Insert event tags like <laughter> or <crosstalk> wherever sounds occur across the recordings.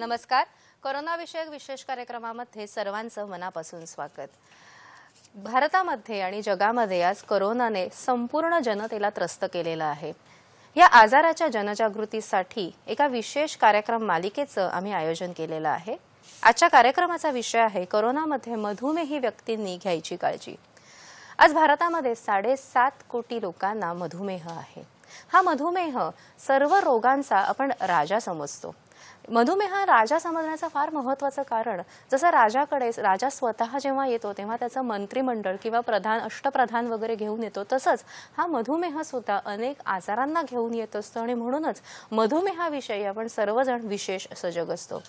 नमस्कार विषयक विशेष कार्यक्रमामध्ये सर्वांचं मनापासून स्वागत भारतामध्ये आणि जगामध्ये आज करोनाने संपूर्ण जनतेला त्रस्त केलेलं आहे या आजाराच्या जनजागृतीसाठी एका विशेष कार्यक्रम मालिकेचं आम्ही आयोजन केलेलं आहे आजच्या कार्यक्रमाचा विषय आहे करोनामध्ये मधुमेही व्यक्तींनी घ्यायची काळजी आज भारतामध्ये साडेसात कोटी लोकांना मधुमेह आहे हा मधुमेह सर्व रोगांचा आपण राजा समजतो मधुमेह राजा समजण्याचं फार महत्त्वाचं कारण जसं राजाकडे राजा स्वतः जेव्हा येतो तेव्हा त्याचं मंत्रिमंडळ किंवा प्रधान अष्टप्रधान वगैरे घेऊन येतो तसंच हा मधुमेह सुद्धा अनेक आजारांना घेऊन येत असतो आणि म्हणूनच मधुमेहाविषयी आपण सर्वजण विशेष सजग असतो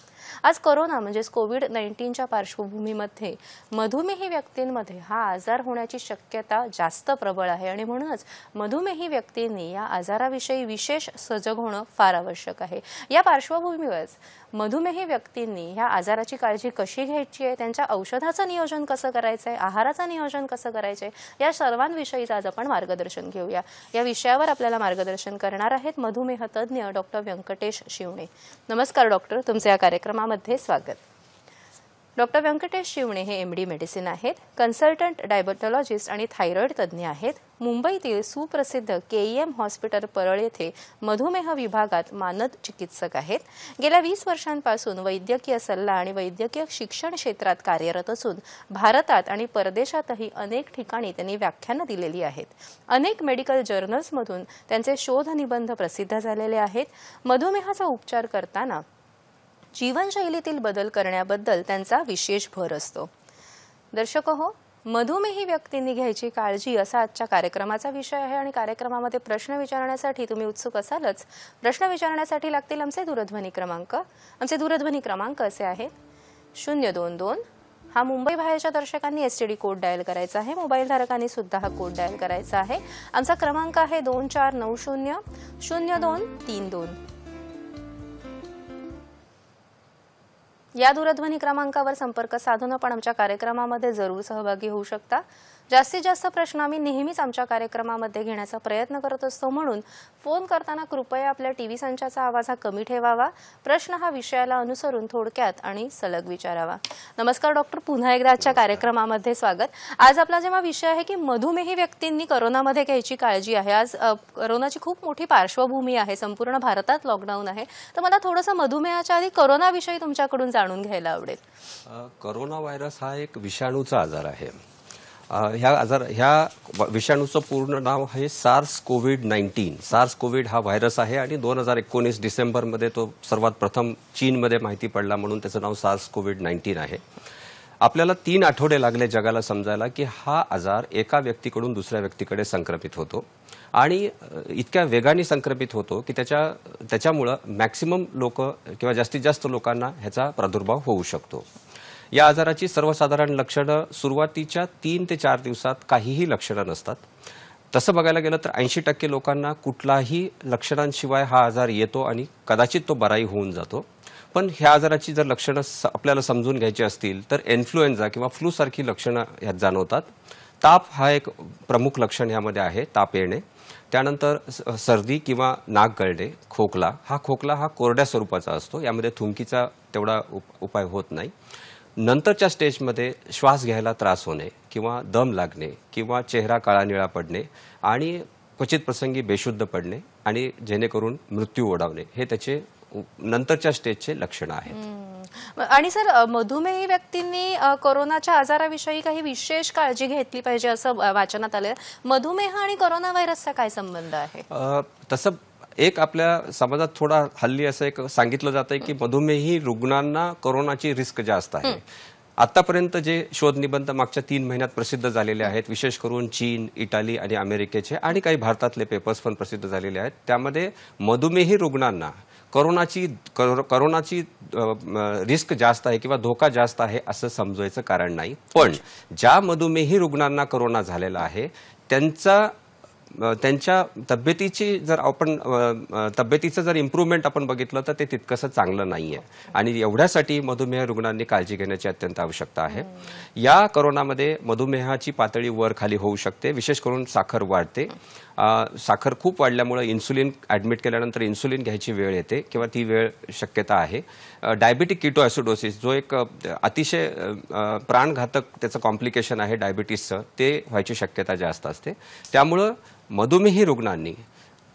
आज करोना म्हणजेच कोविड नाईन्टीनच्या पार्श्वभूमीमध्ये मधुमेही व्यक्तींमध्ये हा आजार होण्याची शक्यता जास्त प्रबळ आहे आणि म्हणूनच मधुमेही व्यक्तींनी या आजाराविषयी विशेष सजग होणं फार आवश्यक आहे या पार्श्वभूमीवर तसंच मधुमेही व्यक्तींनी ह्या आजाराची काळजी कशी घ्यायची आहे त्यांच्या औषधाचं नियोजन कसं करायचं आहे आहाराचं नियोजन कसं करायचं आहे या सर्वांविषयीच आज आपण मार्गदर्शन घेऊया या विषयावर आपल्याला मार्गदर्शन करणार आहेत मधुमेह तज्ज्ञ डॉक्टर व्यंकटेश शिवणे नमस्कार डॉक्टर तुमचं या कार्यक्रमामध्ये स्वागत डॉक्टर व्यंकटेश शिवणे हे एम डी मेडिसिन आहेत कन्सल्टंट डायबेटॉलॉजिस्ट आणि थायरॉइड तज्ज्ञ आहेत मुंबईतील सुप्रसिद्ध K E M hospital Parel येथे मधुमेह विभागात मानद चिकित्सक आहेत गेल्या वीस वर्षांपासून वैद्यकीय सल्ला आणि वैद्यकीय शिक्षण क्षेत्रात कार्यरत असून भारतात आणि परदेशातही अनेक ठिकाणी त्यांनी व्याख्यानं दिलेली आहेत अनेक मेडिकल जर्नल्समधून त्यांचे शोधनिबंध प्रसिद्ध झालेले आहेत मधुमेहाचा उपचार करताना जीवनशैलीतील बदल करण्याबद्दल त्यांचा विशेष भर असतो दर्शक हो मधुमेही व्यक्तींनी घ्यायची काळजी असा आजच्या कार्यक्रमाचा विषय आहे आणि कार्यक्रमामध्ये प्रश्न विचारण्यासाठी तुम्ही उत्सुक असालच प्रश्न विचारण्यासाठी लागतील आमचे दूरध्वनी क्रमांक आमचे दूरध्वनी क्रमांक असे आहेत शून्य दोन दोन हा मुंबई बाहेरच्या दर्शकांनी एस टी कोड डायल करायचा आहे मोबाईल धारकांनी सुद्धा हा कोड डायल करायचा आहे आमचा क्रमांक आहे दोन चार नऊ शून्य शून्य दोन तीन दोन या दूरध्वनी क्रमांकावर संपर्क साधून आपण आमच्या कार्यक्रमामध्ये जरूर सहभागी होऊ शकता जास्तीत जास्त प्रश्न आम्ही नेहमीच आमच्या कार्यक्रमामध्ये घेण्याचा प्रयत्न करत असतो म्हणून फोन करताना कृपया आपल्या टी व्ही संचाचा आवाज हा कमी ठेवावा प्रश्न हा विषयाला अनुसरून थोडक्यात आणि सलग विचारावा नमस्कार डॉक्टर पुन्हा एकदा आजच्या कार्यक्रमामध्ये स्वागत आज आपला जेव्हा विषय आहे की मधुमेही व्यक्तींनी करोनामध्ये घ्यायची काळजी आहे आज करोनाची खूप मोठी पार्श्वभूमी आहे संपूर्ण भारतात लॉकडाऊन आहे तर मला थोडंसं मधुमेहाच्या आधी करोनाविषयी तुमच्याकडून जाणून घ्यायला आवडेल करोना व्हायरस हा एक विषाणूचा आजार आहे ह्या आजार ह्या विषाणूचं पूर्ण नाव आहे SARS COVID nineteen SARS COVID हा व्हायरस आहे आणि दोन हजार एकोणीस डिसेंबरमध्ये तो सर्वात प्रथम चीनमध्ये माहिती पडला म्हणून त्याचं नाव सार्स कोविड नाईन्टीन आहे आपल्याला तीन आठवडे लागले जगाला समजायला की हा आजार एका व्यक्तीकडून दुसऱ्या व्यक्तीकडे संक्रमित होतो आणि इतक्या वेगाने संक्रमित होतो की त्याच्या त्याच्यामुळं मॅक्सिमम लोक किंवा जास्तीत जास्त लोकांना ह्याचा प्रादुर्भाव होऊ शकतो या आजाराची सर्वसाधारण लक्षणं सुरुवातीच्या तीन ते चार दिवसात काहीही लक्षणं नसतात तसं बघायला गेलं तर ऐंशी टक्के लोकांना कुठलाही लक्षणांशिवाय हा आजार येतो आणि कदाचित तो बराई होऊन जातो पण ह्या आजाराची जर लक्षणं आपल्याला समजून घ्यायची असतील तर इन्फ्लुएन्झा किंवा फ्लूसारखी लक्षणं ह्यात जाणवतात ताप हा एक प्रमुख लक्षण ह्यामध्ये आहे ताप येणे त्यानंतर सर्दी किंवा नाक गळणे खोकला हा खोकला हा कोरड्या स्वरूपाचा असतो यामध्ये थुंकीचा तेवढा उप उपाय होत नाही नंतरच्या स्टेजमध्ये श्वास घ्यायला त्रास होणे किंवा दम लागणे किंवा चेहरा काळा निळा पडणे आणि क्वचित प्रसंगी बेशुद्ध पडणे आणि जेणेकरून मृत्यू ओढावणे हे त्याचे नंतरच्या स्टेजचे लक्षणं आहेत आणि सर मधुमेही व्यक्तींनी कोरोनाच्या आजाराविषयी काही विशेष काळजी घेतली पाहिजे असं वाचनात आलं मधुमेह आणि कोरोना व्हायरसचा काय संबंध आहे तसं एक आपल्या समाजात थोडा हल्ली असं एक सांगितलं जात आहे की मधुमेही रुग्णांना कोरोनाची रिस्क जास्त आहे आतापर्यंत जे शोधनिबंध मागच्या तीन महिन्यात प्रसिद्ध झालेले आहेत विशेष करून चीन इटाली आणि अमेरिकेचे आणि काही भारतातले पेपर्स पण प्रसिद्ध झालेले आहेत त्यामध्ये मधुमेही रुग्णांना करोनाची करोनाची रिस्क जास्त आहे किंवा धोका जास्त आहे असं समजवायचं कारण नाही पण ज्या मधुमेही रुग्णांना करोना झालेला आहे त्यांचा त्यांच्या तब्येतीची जर आपण तब्येतीचं जर इम्प्रूव्हमेंट आपण बघितलं तर ते तितकंसं चांगलं नाही आहे आणि एवढ्यासाठी मधुमेह रुग्णांनी काळजी घेण्याची अत्यंत आवश्यकता आहे या करोनामध्ये मधुमेहाची पातळी वर खाली होऊ शकते विशेष करून साखर वाढते साखर खूप वाढल्यामुळे इन्सुलिन ॲडमिट केल्यानंतर इन्सुलिन घ्यायची वेळ येते किंवा ती वेळ शक्यता आहे डायबिटिक किटोॲसिडोसिस जो एक अतिशय प्राणघातक त्याचं कॉम्प्लिकेशन आहे डायबिटीसचं ते व्हायची शक्यता जास्त असते त्यामुळं मधुमेही रुग्णांनी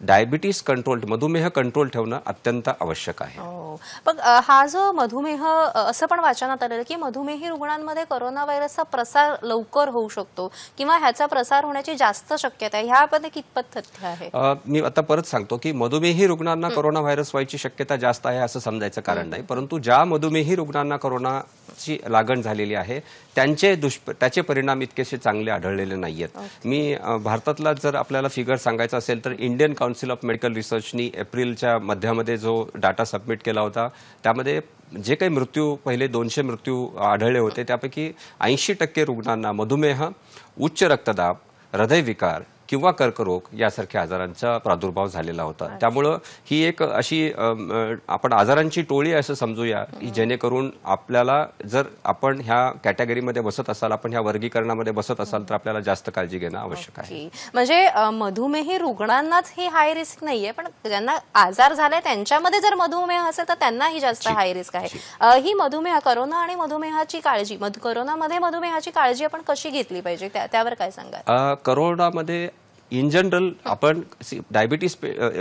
डायबिटीस कंट्रोल मधुमेह कंट्रोल ठेवणं अत्यंत आवश्यक आहे हो. पण हा जो मधुमेह असं पण वाचनात आलेलं की मधुमेही रुग्णांमध्ये कोरोना व्हायरसचा प्रसार लवकर होऊ शकतो किंवा ह्याचा प्रसार होण्याची जास्त शक्यता आहे ह्यामध्ये कितपत तथ्य आहे मी आता परत सांगतो की मधुमेही रुग्णांना कोरोना व्हायरस व्हायची शक्यता जास्त आहे असं समजायचं कारण नाही परंतु ज्या मधुमेही रुग्णांना कोरोनाची लागण झालेली आहे त्यांचे दुष्प त्याचे परिणाम इतकेसे चांगले आढळलेले नाहीयेत मी भारतातला जर आपल्याला फिगर सांगायचा असेल तर इंडियन काउन्सिल ऑफ मेडिकल रिसर्चनी एप्रिलच्या मध्यामध्ये जो डाटा सबमिट केला होता त्यामध्ये जे काही मृत्यू पहिले दोनशे मृत्यू आढळले होते त्यापैकी ऐंशी टक्के रुग्णांना मधुमेह उच्च रक्तदाब हृदयविकार किंवा कर्करोग यासारख्या आजारांचा प्रादुर्भाव झालेला होता त्यामुळं ही एक अशी आपण आजारांची टोळी असं समजूया की जेणेकरून आपल्याला जर आपण ह्या कॅटेगरीमध्ये बसत असाल आपण ह्या वर्गीकरणामध्ये बसत असाल तर आपल्याला जास्त काळजी घेणं आवश्यक आहे म्हणजे मधुमेही रुग्णांनाच ही हाय रिस्क नाहीये पण ज्यांना आजार झालाय त्यांच्यामध्ये जर मधुमेह असेल तर त्यांनाही जास्त हाय रिस्क आहे ही मधुमेह करोना आणि मधुमेहाची काळजी मध करोनामध्ये मधुमेहाची काळजी आपण कशी घेतली पाहिजे त्यावर काय सांगा करोनामध्ये इन जनरल आपण डायबिटीस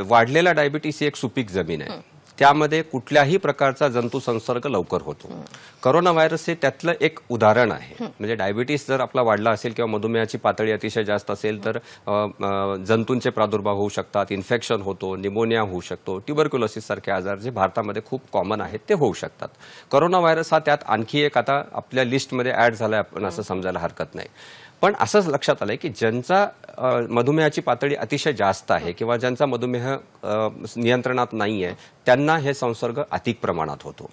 वाढलेला डायबिटीस ही एक सुपीक जमीन आहे त्यामध्ये कुठल्याही प्रकारचा जंतू संसर्ग लवकर होतो करोना व्हायरस हे त्यातलं एक उदाहरण आहे म्हणजे डायबिटीस जर आपला वाढला असेल किंवा मधुमेहाची पातळी अतिशय जास्त असेल तर जंतूंचे प्रादुर्भाव होऊ शकतात इन्फेक्शन होतो निमोनिया होऊ शकतो ट्युबरक्युलोसिस सारखे आजार जे भारतामध्ये खूप कॉमन आहेत ते होऊ शकतात करोना व्हायरस हा त्यात आणखी एक आता आपल्या लिस्टमध्ये ऍड झाला आपण असं समजायला हरकत नाही पण असंच लक्षात आलं की ज्यांचा मधुमेहाची पातळी अतिशय जास्त आहे किंवा ज्यांचा मधुमेह नियंत्रणात नाही आहे त्यांना हे संसर्ग अधिक प्रमाणात होतो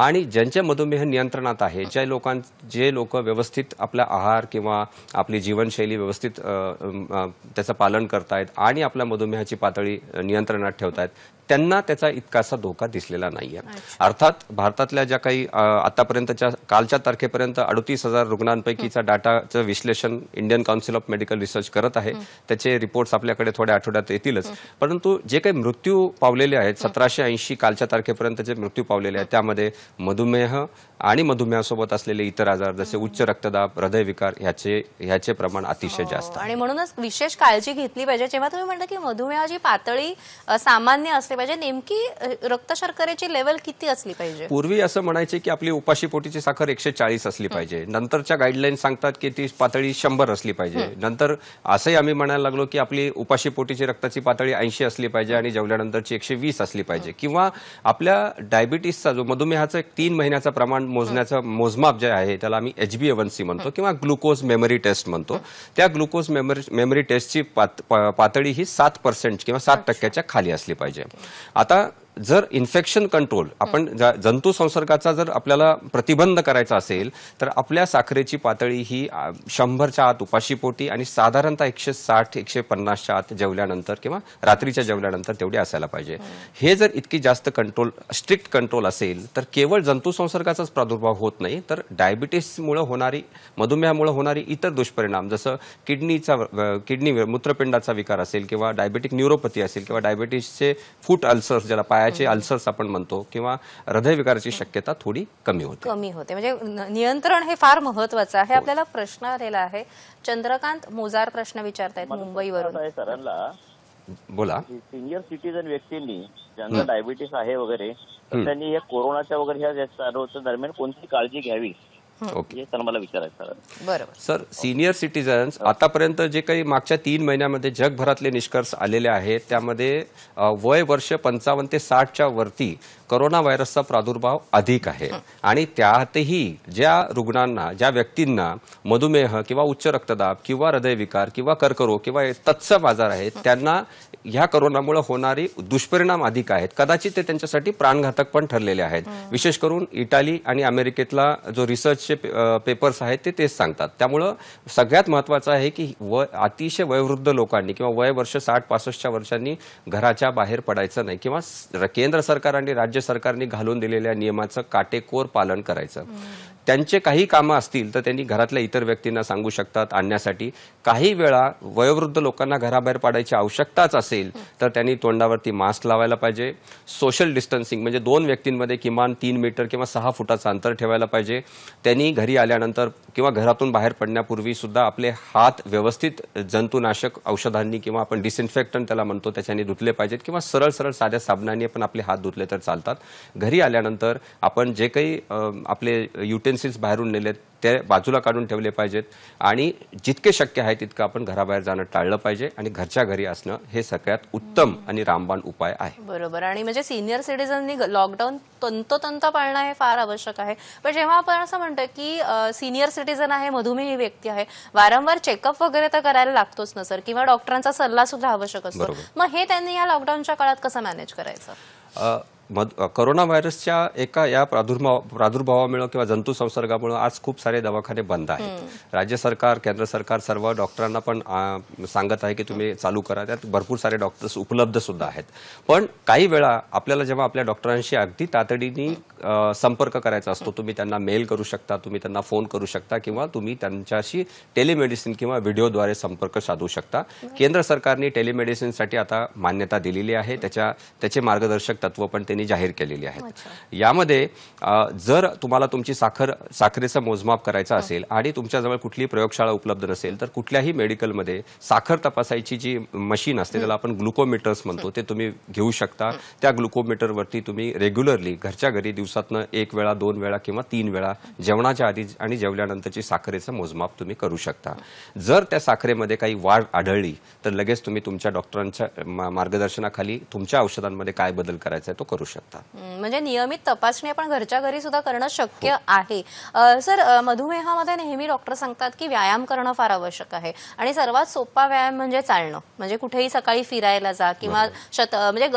आणि ज्यांचे मधुमेह नियंत्रणात आहे ज्या लोकां जे लोक व्यवस्थित आपला आहार किंवा आपली जीवनशैली व्यवस्थित त्याचं पालन करतायत आणि आपल्या मधुमेहाची पातळी नियंत्रणात ठेवतायत त्यांना त्याचा इतकासा धोका दिसलेला नाहीये अर्थात भारतातल्या ज्या काही आतापर्यंतच्या कालच्या तारखेपर्यंत अडतीस हजार रुग्णांपैकीचा डाटाचं विश्लेषण Indian council of medical research करत आहे त्याचे रिपोर्ट्स आपल्याकडे थोड्या आठवड्यात येतीलच परंतु जे काही मृत्यू पावलेले आहेत सतराशे ऐंशी कालच्या तारखेपर्यंत जे मृत्यू पावलेले आहेत त्यामध्ये मधुमेह आणि मधुमेहासोबत असलेले इतर आजार जसे उच्च रक्तदाब हृदयविकार ह्याचे ह्याचे प्रमाण अतिशय जास्त आणि म्हणूनच विशेष काळजी घेतली पाहिजे जेव्हा तुम्ही म्हणता की मधुमेहाची पातळी सामान्य असली पाहिजे नेमकी रक्त लेवल किती असली पाहिजे पूर्वी असं म्हणायचे की आपली उपाशीपोटीची साखर एकशे चाळीस असली पाहिजे नंतरच्या गाईडलाईन सांगतात की ती पातळी शंभर असली पाहिजे नंतर असंही आम्ही म्हणायला लागलो की आपली उपाशीपोटीची रक्ताची पातळी ऐंशी असली पाहिजे आणि जेवल्यानंतरची एकशे वीस असली पाहिजे पाहिजे किंवा आपल्या डायबिटीसचा जो मधुमेहाचं एक तीन महिन्याचं प्रमाण मोजण्याचं मोजमाप जे आहे त्याला आम्ही एच बी सी म्हणतो किंवा ग्लुकोज मेमरी टेस्ट म्हणतो त्या ग्लुकोज मेमरी मेमरी टेस्टची पात पातळी ही सात पर्सेंट किंवा सात टक्क्याच्या खाली असली पाहिजे आता जर इन्फेक्शन कंट्रोल आपण जंतू संसर्गाचा जर आपल्याला प्रतिबंध करायचा असेल तर आपल्या साखरेची पातळी ही शंभरच्या आत उपाशी पोटी आणि साधारणतः एकशे साठ एकशे पन्नासच्या आत जेवल्यानंतर किंवा रात्रीच्या जेवल्यानंतर तेवढी असायला पाहिजे हे जर इतकी जास्त कंट्रोल स्ट्रिक्ट कंट्रोल असेल तर केवळ जंतू संसर्गाचाच प्रादुर्भाव होत नाही तर डायबिटीसमुळे होणारी मधुमेहामुळे होणारी इतर दुष्परिणाम जसं किडनीचा किडनी मूत्रपिंडाचा विकार असेल किंवा डायबेटिक न्युरोपॅथी असेल किंवा डायबेटीसचे फूट अल्सर्स ज्याला पाय पायाचे अल्सर्स आपण म्हणतो किंवा हृदयविकाराची शक्यता थोडी कमी होते कमी होते म्हणजे नियंत्रण हे फार महत्वाचं आहे हो. आपल्याला प्रश्न आलेला आहे चंद्रकांत मोजार प्रश्न विचारतायत मुंबईवरून सरांना बोला सिनियर सिटीजन व्यक्तींनी ज्यांना डायबिटीस आहे वगैरे त्यांनी या कोरोनाच्या वगैरे ह्या दरम्यान कोणती काळजी घ्यावी ओके सर मला विचारायचं बरोबर सर सिनियर सिटीजन्स आतापर्यंत जे काही मागच्या तीन महिन्यामध्ये जगभरातले निष्कर्ष आलेले आहेत त्यामध्ये वय वर्ष पंचावन्न ते साठच्या वरती करोना व्हायरसचा प्रादुर्भाव अधिक आहे आणि त्यातही ज्या रुग्णांना ज्या व्यक्तींना मधुमेह किंवा उच्च रक्तदाब किंवा हृदयविकार किंवा कर्करोग किंवा तत्सम आजार आहेत त्यांना ह्या करोनामुळे होणारे दुष्परिणाम अधिक आहेत कदाचित ते त्यांच्यासाठी प्राणघातक पण ठरलेले आहेत विशेष करून इटाली आणि अमेरिकेतला जो रिसर्चचे पेपर्स आहेत ते तेच सांगतात त्यामुळं सगळ्यात महत्त्वाचं आहे की व अतिशय वयोवृद्ध लोकांनी किंवा वय वर्ष साठ पासष्टच्या वर्षांनी घराच्या बाहेर पडायचं नाही किंवा केंद्र सरकार आणि राज्य सरकारने घालून दिलेल्या नियमाचं काटेकोर पालन करायचं त्यांचे काही कामं असतील तर त्यांनी घरातल्या इतर व्यक्तींना सांगू शकतात आणण्यासाठी काही वेळा वयोवृद्ध लोकांना घराबाहेर पाडायची आवश्यकताच असेल तर त्यांनी तोंडावरती मास्क लावायला पाहिजे सोशल डिस्टन्सिंग म्हणजे दोन व्यक्तींमध्ये किमान तीन मीटर किंवा सहा फुटाचं अंतर ठेवायला पाहिजे त्यांनी घरी आल्यानंतर किंवा घरातून बाहेर पडण्यापूर्वी सुद्धा आपले हात व्यवस्थित जंतुनाशक औषधांनी किंवा आपण डिसइन्फेक्टन त्याला म्हणतो त्याच्याने धुतले पाहिजेत किंवा सरळ सरळ साध्या साबणाने पण आपले हात धुतले तर चालतात घरी आल्यानंतर आपण जे काही आपले युटेन्स एजन्सीज बाहेरून नेलेत ते बाजूला काढून ठेवले पाहिजेत आणि जितके शक्य आहे तितकं आपण घराबाहेर जाणं टाळलं पाहिजे आणि घरच्या घरी असणं हे सगळ्यात उत्तम आणि रामबाण उपाय आहे बरोबर आणि म्हणजे सिनियर सिटीजननी लॉकडाऊन तंतोतंत पाळणं हे फार आवश्यक आहे पण जेव्हा आपण असं म्हणतो की सिनियर सिटीजन आहे मधुमेही व्यक्ती आहे वारंवार चेकअप वगैरे तर करायला लागतोच ना सर किंवा डॉक्टरांचा सल्ला सुद्धा आवश्यक असतो मग हे त्यांनी या लॉकडाऊनच्या काळात कसं मॅनेज करायचं मध करोना व्हायरसच्या एका या प्रादुर्भाव प्रादुर्भावामुळे किंवा जंतू संसर्गामुळे आज खूप सारे दवाखाने बंद आहेत राज्य सरकार केंद्र सरकार सर्व डॉक्टरांना पण सांगत आहे की तुम्ही चालू करा त्यात भरपूर सारे डॉक्टर्स उपलब्ध सुद्धा आहेत पण काही वेळा आपल्याला जेव्हा आपल्या डॉक्टरांशी अगदी तातडीने संपर्क करायचा असतो तुम्ही त्यांना मेल करू शकता तुम्ही त्यांना फोन करू शकता किंवा तुम्ही त्यांच्याशी टेलिमेडिसिन किंवा व्हिडिओद्वारे संपर्क साधू शकता केंद्र सरकारने टेलिमेडिसिनसाठी आता मान्यता दिलेली आहे त्याच्या त्याचे मार्गदर्शक तत्व पण त्यांनी जाहीर केलेली आहेत यामध्ये जर तुम्हाला तुमची साखर साखरेचं मोजमाप करायचं हो. असेल आणि तुमच्याजवळ कुठली प्रयोगशाळा उपलब्ध नसेल तर कुठल्याही मेडिकलमध्ये साखर तपासायची जी मशीन असते त्याला आपण ग्लुकोमीटर्स म्हणतो ते तुम्ही घेऊ शकता त्या ग्लुकोमीटरवरती तुम्ही रेग्युलरली घरच्या घरी दिवसातनं एक वेळा दोन वेळा किंवा तीन वेळा जेवणाच्या आधी आणि जेवल्यानंतरची साखरेचं मोजमाप तुम्ही करू शकता जर त्या साखरेमध्ये काही वाढ आढळली तर लगेच तुम्ही तुमच्या डॉक्टरांच्या मार्गदर्शनाखाली तुमच्या औषधांमध्ये काय बदल करायचा आहे तो करू करू शकता म्हणजे नियमित तपासणी आपण घरच्या घरी सुद्धा करणं हो. शक्य आहे सर मधुमेहामध्ये नेहमी डॉक्टर सांगतात की व्यायाम करणं फार आवश्यक आहे आणि सर्वात सोपा व्यायाम म्हणजे चालणं म्हणजे कुठेही सकाळी फिरायला जा किंवा शत म्हणजे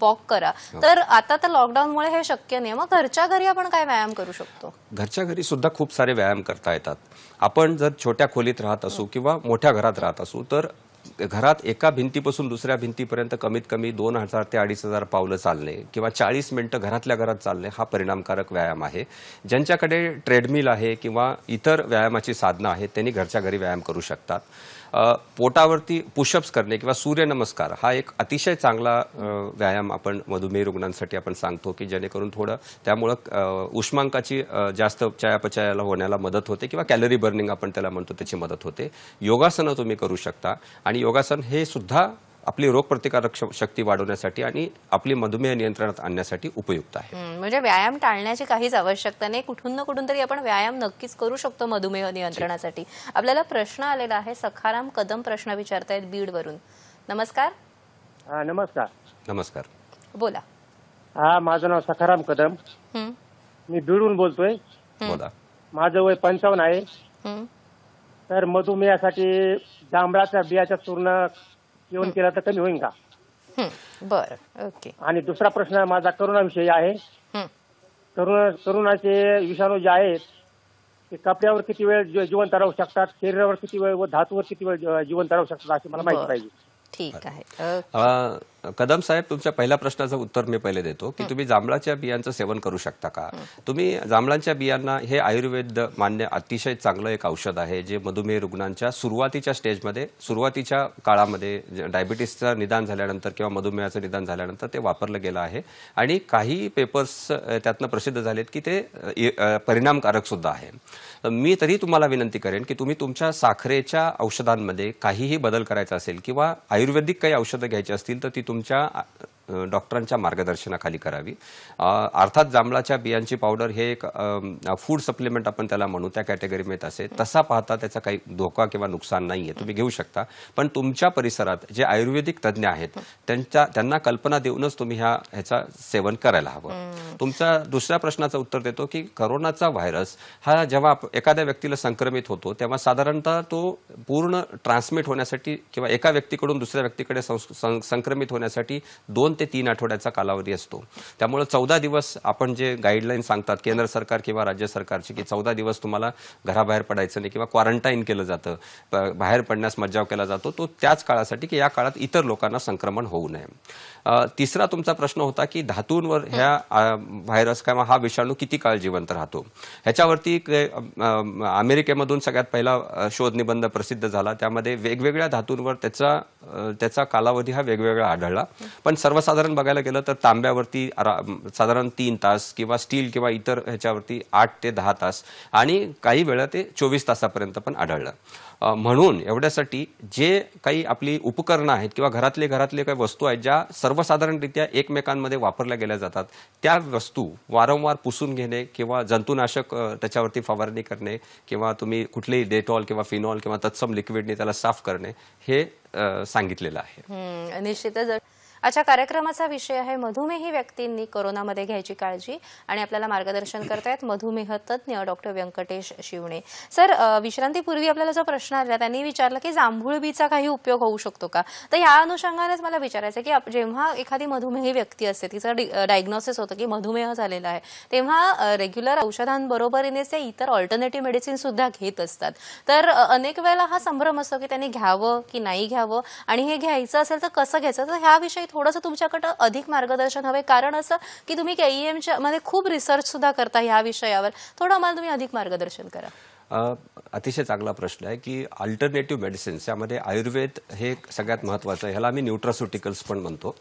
वॉक करा हो. तर आता तर लॉकडाऊनमुळे हे शक्य नाही मग घरच्या घरी आपण काय व्यायाम करू शकतो घरच्या घरी सुद्धा खूप सारे व्यायाम करता येतात आपण जर छोट्या खोलीत राहत असू किंवा मोठ्या घरात राहत असू तर घरात एका भिंतीपासून दुसऱ्या भिंतीपर्यंत कमीत कमी दोन हजार ते अडीच हजार पावलं चालणे किंवा चाळीस मिनटं घरातल्या घरात चालणे हा परिणामकारक व्यायाम आहे ज्यांच्याकडे ट्रेडमिल आहे किंवा इतर व्यायामाची साधनं आहेत त्यांनी घरच्या घरी व्यायाम करू शकतात पोटावरती पुशअप्स करणे किंवा सूर्यनमस्कार हा एक अतिशय चांगला व्यायाम आपण मधुमेह रुग्णांसाठी आपण सांगतो की जेणेकरून थोडं त्यामुळं उष्मांकाची जास्त चयापचयाला होण्याला मदत होते किंवा कॅलरी बर्निंग आपण त्याला म्हणतो त्याची मदत होते योगासनं तुम्ही करू शकता आणि योगासन हे सुद्धा आपली रोगप्रतिकारक शक्ती वाढवण्यासाठी आणि आपली मधुमेह नियंत्रणात आणण्यासाठी उपयुक्त आहे म्हणजे व्यायाम टाळण्याची काहीच आवश्यकता नाही कुठून ना कुठून तरी आपण व्यायाम नक्कीच करू शकतो मधुमेह नियंत्रणासाठी आपल्याला प्रश्न आलेला आहे सखाराम कदम प्रश्न विचारतायत बीड वरून नमस्कार नमस्कार नमस्कार बोला हा माझं नाव सखाराम कदम मी बीडून बोलतोय बोला माझं वय पंचावन्न आहे तर मधुमेहासाठी जांभळाच्या बियाच्या चूर्ण जेवण केला तर कमी होईल का बर ओके आणि दुसरा प्रश्न माझा करोनाविषयी आहे करोनाचे विषाणू जे आहेत ते कपड्यावर किती वेळ जिवंत राहू शकतात शरीरावर किती वेळ व धातूवर किती वेळ जीवन राहू शकतात अशी मला माहिती पाहिजे ठीक आहे कदम साहेब तुमच्या पहिल्या प्रश्नाचं उत्तर मी पहिले देतो की तुम्ही जांभळाच्या बियांचं सेवन करू शकता का तुम्ही जांभळांच्या बियांना हे आयुर्वेद मान्य अतिशय चांगलं एक औषध आहे जे मधुमेह रुग्णांच्या सुरुवातीच्या स्टेजमध्ये सुरुवातीच्या काळामध्ये डायबिटीसचं निदान झाल्यानंतर किंवा मधुमेहाचं निदान झाल्यानंतर ते वापरलं गेलं आहे आणि काही पेपर्स त्यातनं प्रसिद्ध झालेत की ते परिणामकारक सुद्धा आहे मी तरी तुम्हाला विनंती करेन की तुम्ही तुमच्या साखरेच्या औषधांमध्ये काहीही बदल करायचा असेल किंवा आयुर्वेदिक काही औषधं घ्यायची असतील तर ती 노동자 아, डॉक्टरांच्या मार्गदर्शनाखाली करावी अर्थात जांभळाच्या बियांची पावडर हे एक फूड सप्लिमेंट आपण त्याला म्हणू त्या कॅटेगरीमध्ये असे तसा पाहता त्याचा काही धोका किंवा नुकसान नाहीये तुम्ही घेऊ शकता पण तुमच्या परिसरात जे आयुर्वेदिक तज्ज्ञ आहेत त्यांच्या त्यांना कल्पना देऊनच तुम्ही ह्या ह्याचा सेवन करायला हवं तुमचा दुसऱ्या प्रश्नाचं उत्तर देतो की करोनाचा व्हायरस हा जेव्हा एखाद्या व्यक्तीला संक्रमित होतो तेव्हा साधारणतः तो पूर्ण ट्रान्समिट होण्यासाठी किंवा एका व्यक्तीकडून दुसऱ्या व्यक्तीकडे संक्रमित होण्यासाठी दोन दोन ते तीन आठवड्याचा कालावधी असतो त्यामुळे चौदा दिवस आपण जे गाईडलाईन सांगतात केंद्र सरकार किंवा राज्य सरकारची की चौदा दिवस तुम्हाला घराबाहेर पडायचं नाही किंवा क्वारंटाईन केलं जातं बाहेर पडण्यास मज्जाव केला जातो तो त्याच काळासाठी की या काळात इतर लोकांना संक्रमण होऊ नये तिसरा तुमचा प्रश्न होता की धातूंवर ह्या व्हायरस किंवा हा विषाणू किती काळ जिवंत राहतो ह्याच्यावरती अमेरिकेमधून सगळ्यात पहिला शोध निबंध प्रसिद्ध झाला त्यामध्ये वेगवेगळ्या धातूंवर त्याचा त्याचा कालावधी हा वेगवेगळा आढळला पण सर्वसाधारण बघायला गेलं तर तांब्यावरती साधारण तीन तास किंवा स्टील किंवा इतर ह्याच्यावरती आठ ते दहा तास आणि काही वेळा ते चोवीस तासापर्यंत पण आढळलं म्हणून एवढ्यासाठी जे काही आपली उपकरणं आहेत किंवा घरातले घरातले काही वस्तू आहेत ज्या सर्वसाधारणरित्या एकमेकांमध्ये वापरल्या गेल्या जातात त्या वस्तू वारंवार पुसून घेणे किंवा जंतुनाशक त्याच्यावरती फवारणी करणे किंवा तुम्ही कुठलेही डेटॉल किंवा फिनॉल किंवा तत्सम लिक्विडने त्याला साफ करणे हे सांगितलेलं आहे निश्चितच आजच्या कार्यक्रमाचा विषय आहे मधुमेही व्यक्तींनी कोरोनामध्ये घ्यायची काळजी आणि आपल्याला मार्गदर्शन करतायत मधुमेह तज्ज्ञ डॉक्टर व्यंकटेश शिवणे सर विश्रांतीपूर्वी आपल्याला जो प्रश्न आला त्यांनी विचारलं की जांभूळबीचा काही उपयोग होऊ शकतो का तर या अनुषंगानेच मला विचारायचं की जेव्हा एखादी मधुमेही व्यक्ती असते तिचं डायग्नोसिस होतं की मधुमेह झालेला आहे तेव्हा रेग्युलर औषधांबरोबरीने ते इतर ऑल्टरनेटिव्ह मेडिसिन सुद्धा घेत असतात तर अनेक वेळेला हा संभ्रम असतो की त्यांनी घ्यावं की नाही घ्यावं आणि हे घ्यायचं असेल तर कसं घ्यायचं तर ह्याविषयी थोडस तुमच्याकडं अधिक मार्गदर्शन हवे कारण असं की तुम्ही के e मध्ये खूप रिसर्च सुद्धा करता ह्या विषयावर थोडं आम्हाला तुम्ही अधिक मार्गदर्शन करा अतिशय चांगला प्रश्न आहे की अल्टरनेटिव्ह मेडिसिन्स यामध्ये आयुर्वेद हे सगळ्यात महत्त्वाचं आहे ह्याला आम्ही न्यूट्रास्युटिकल्स पण म्हणतो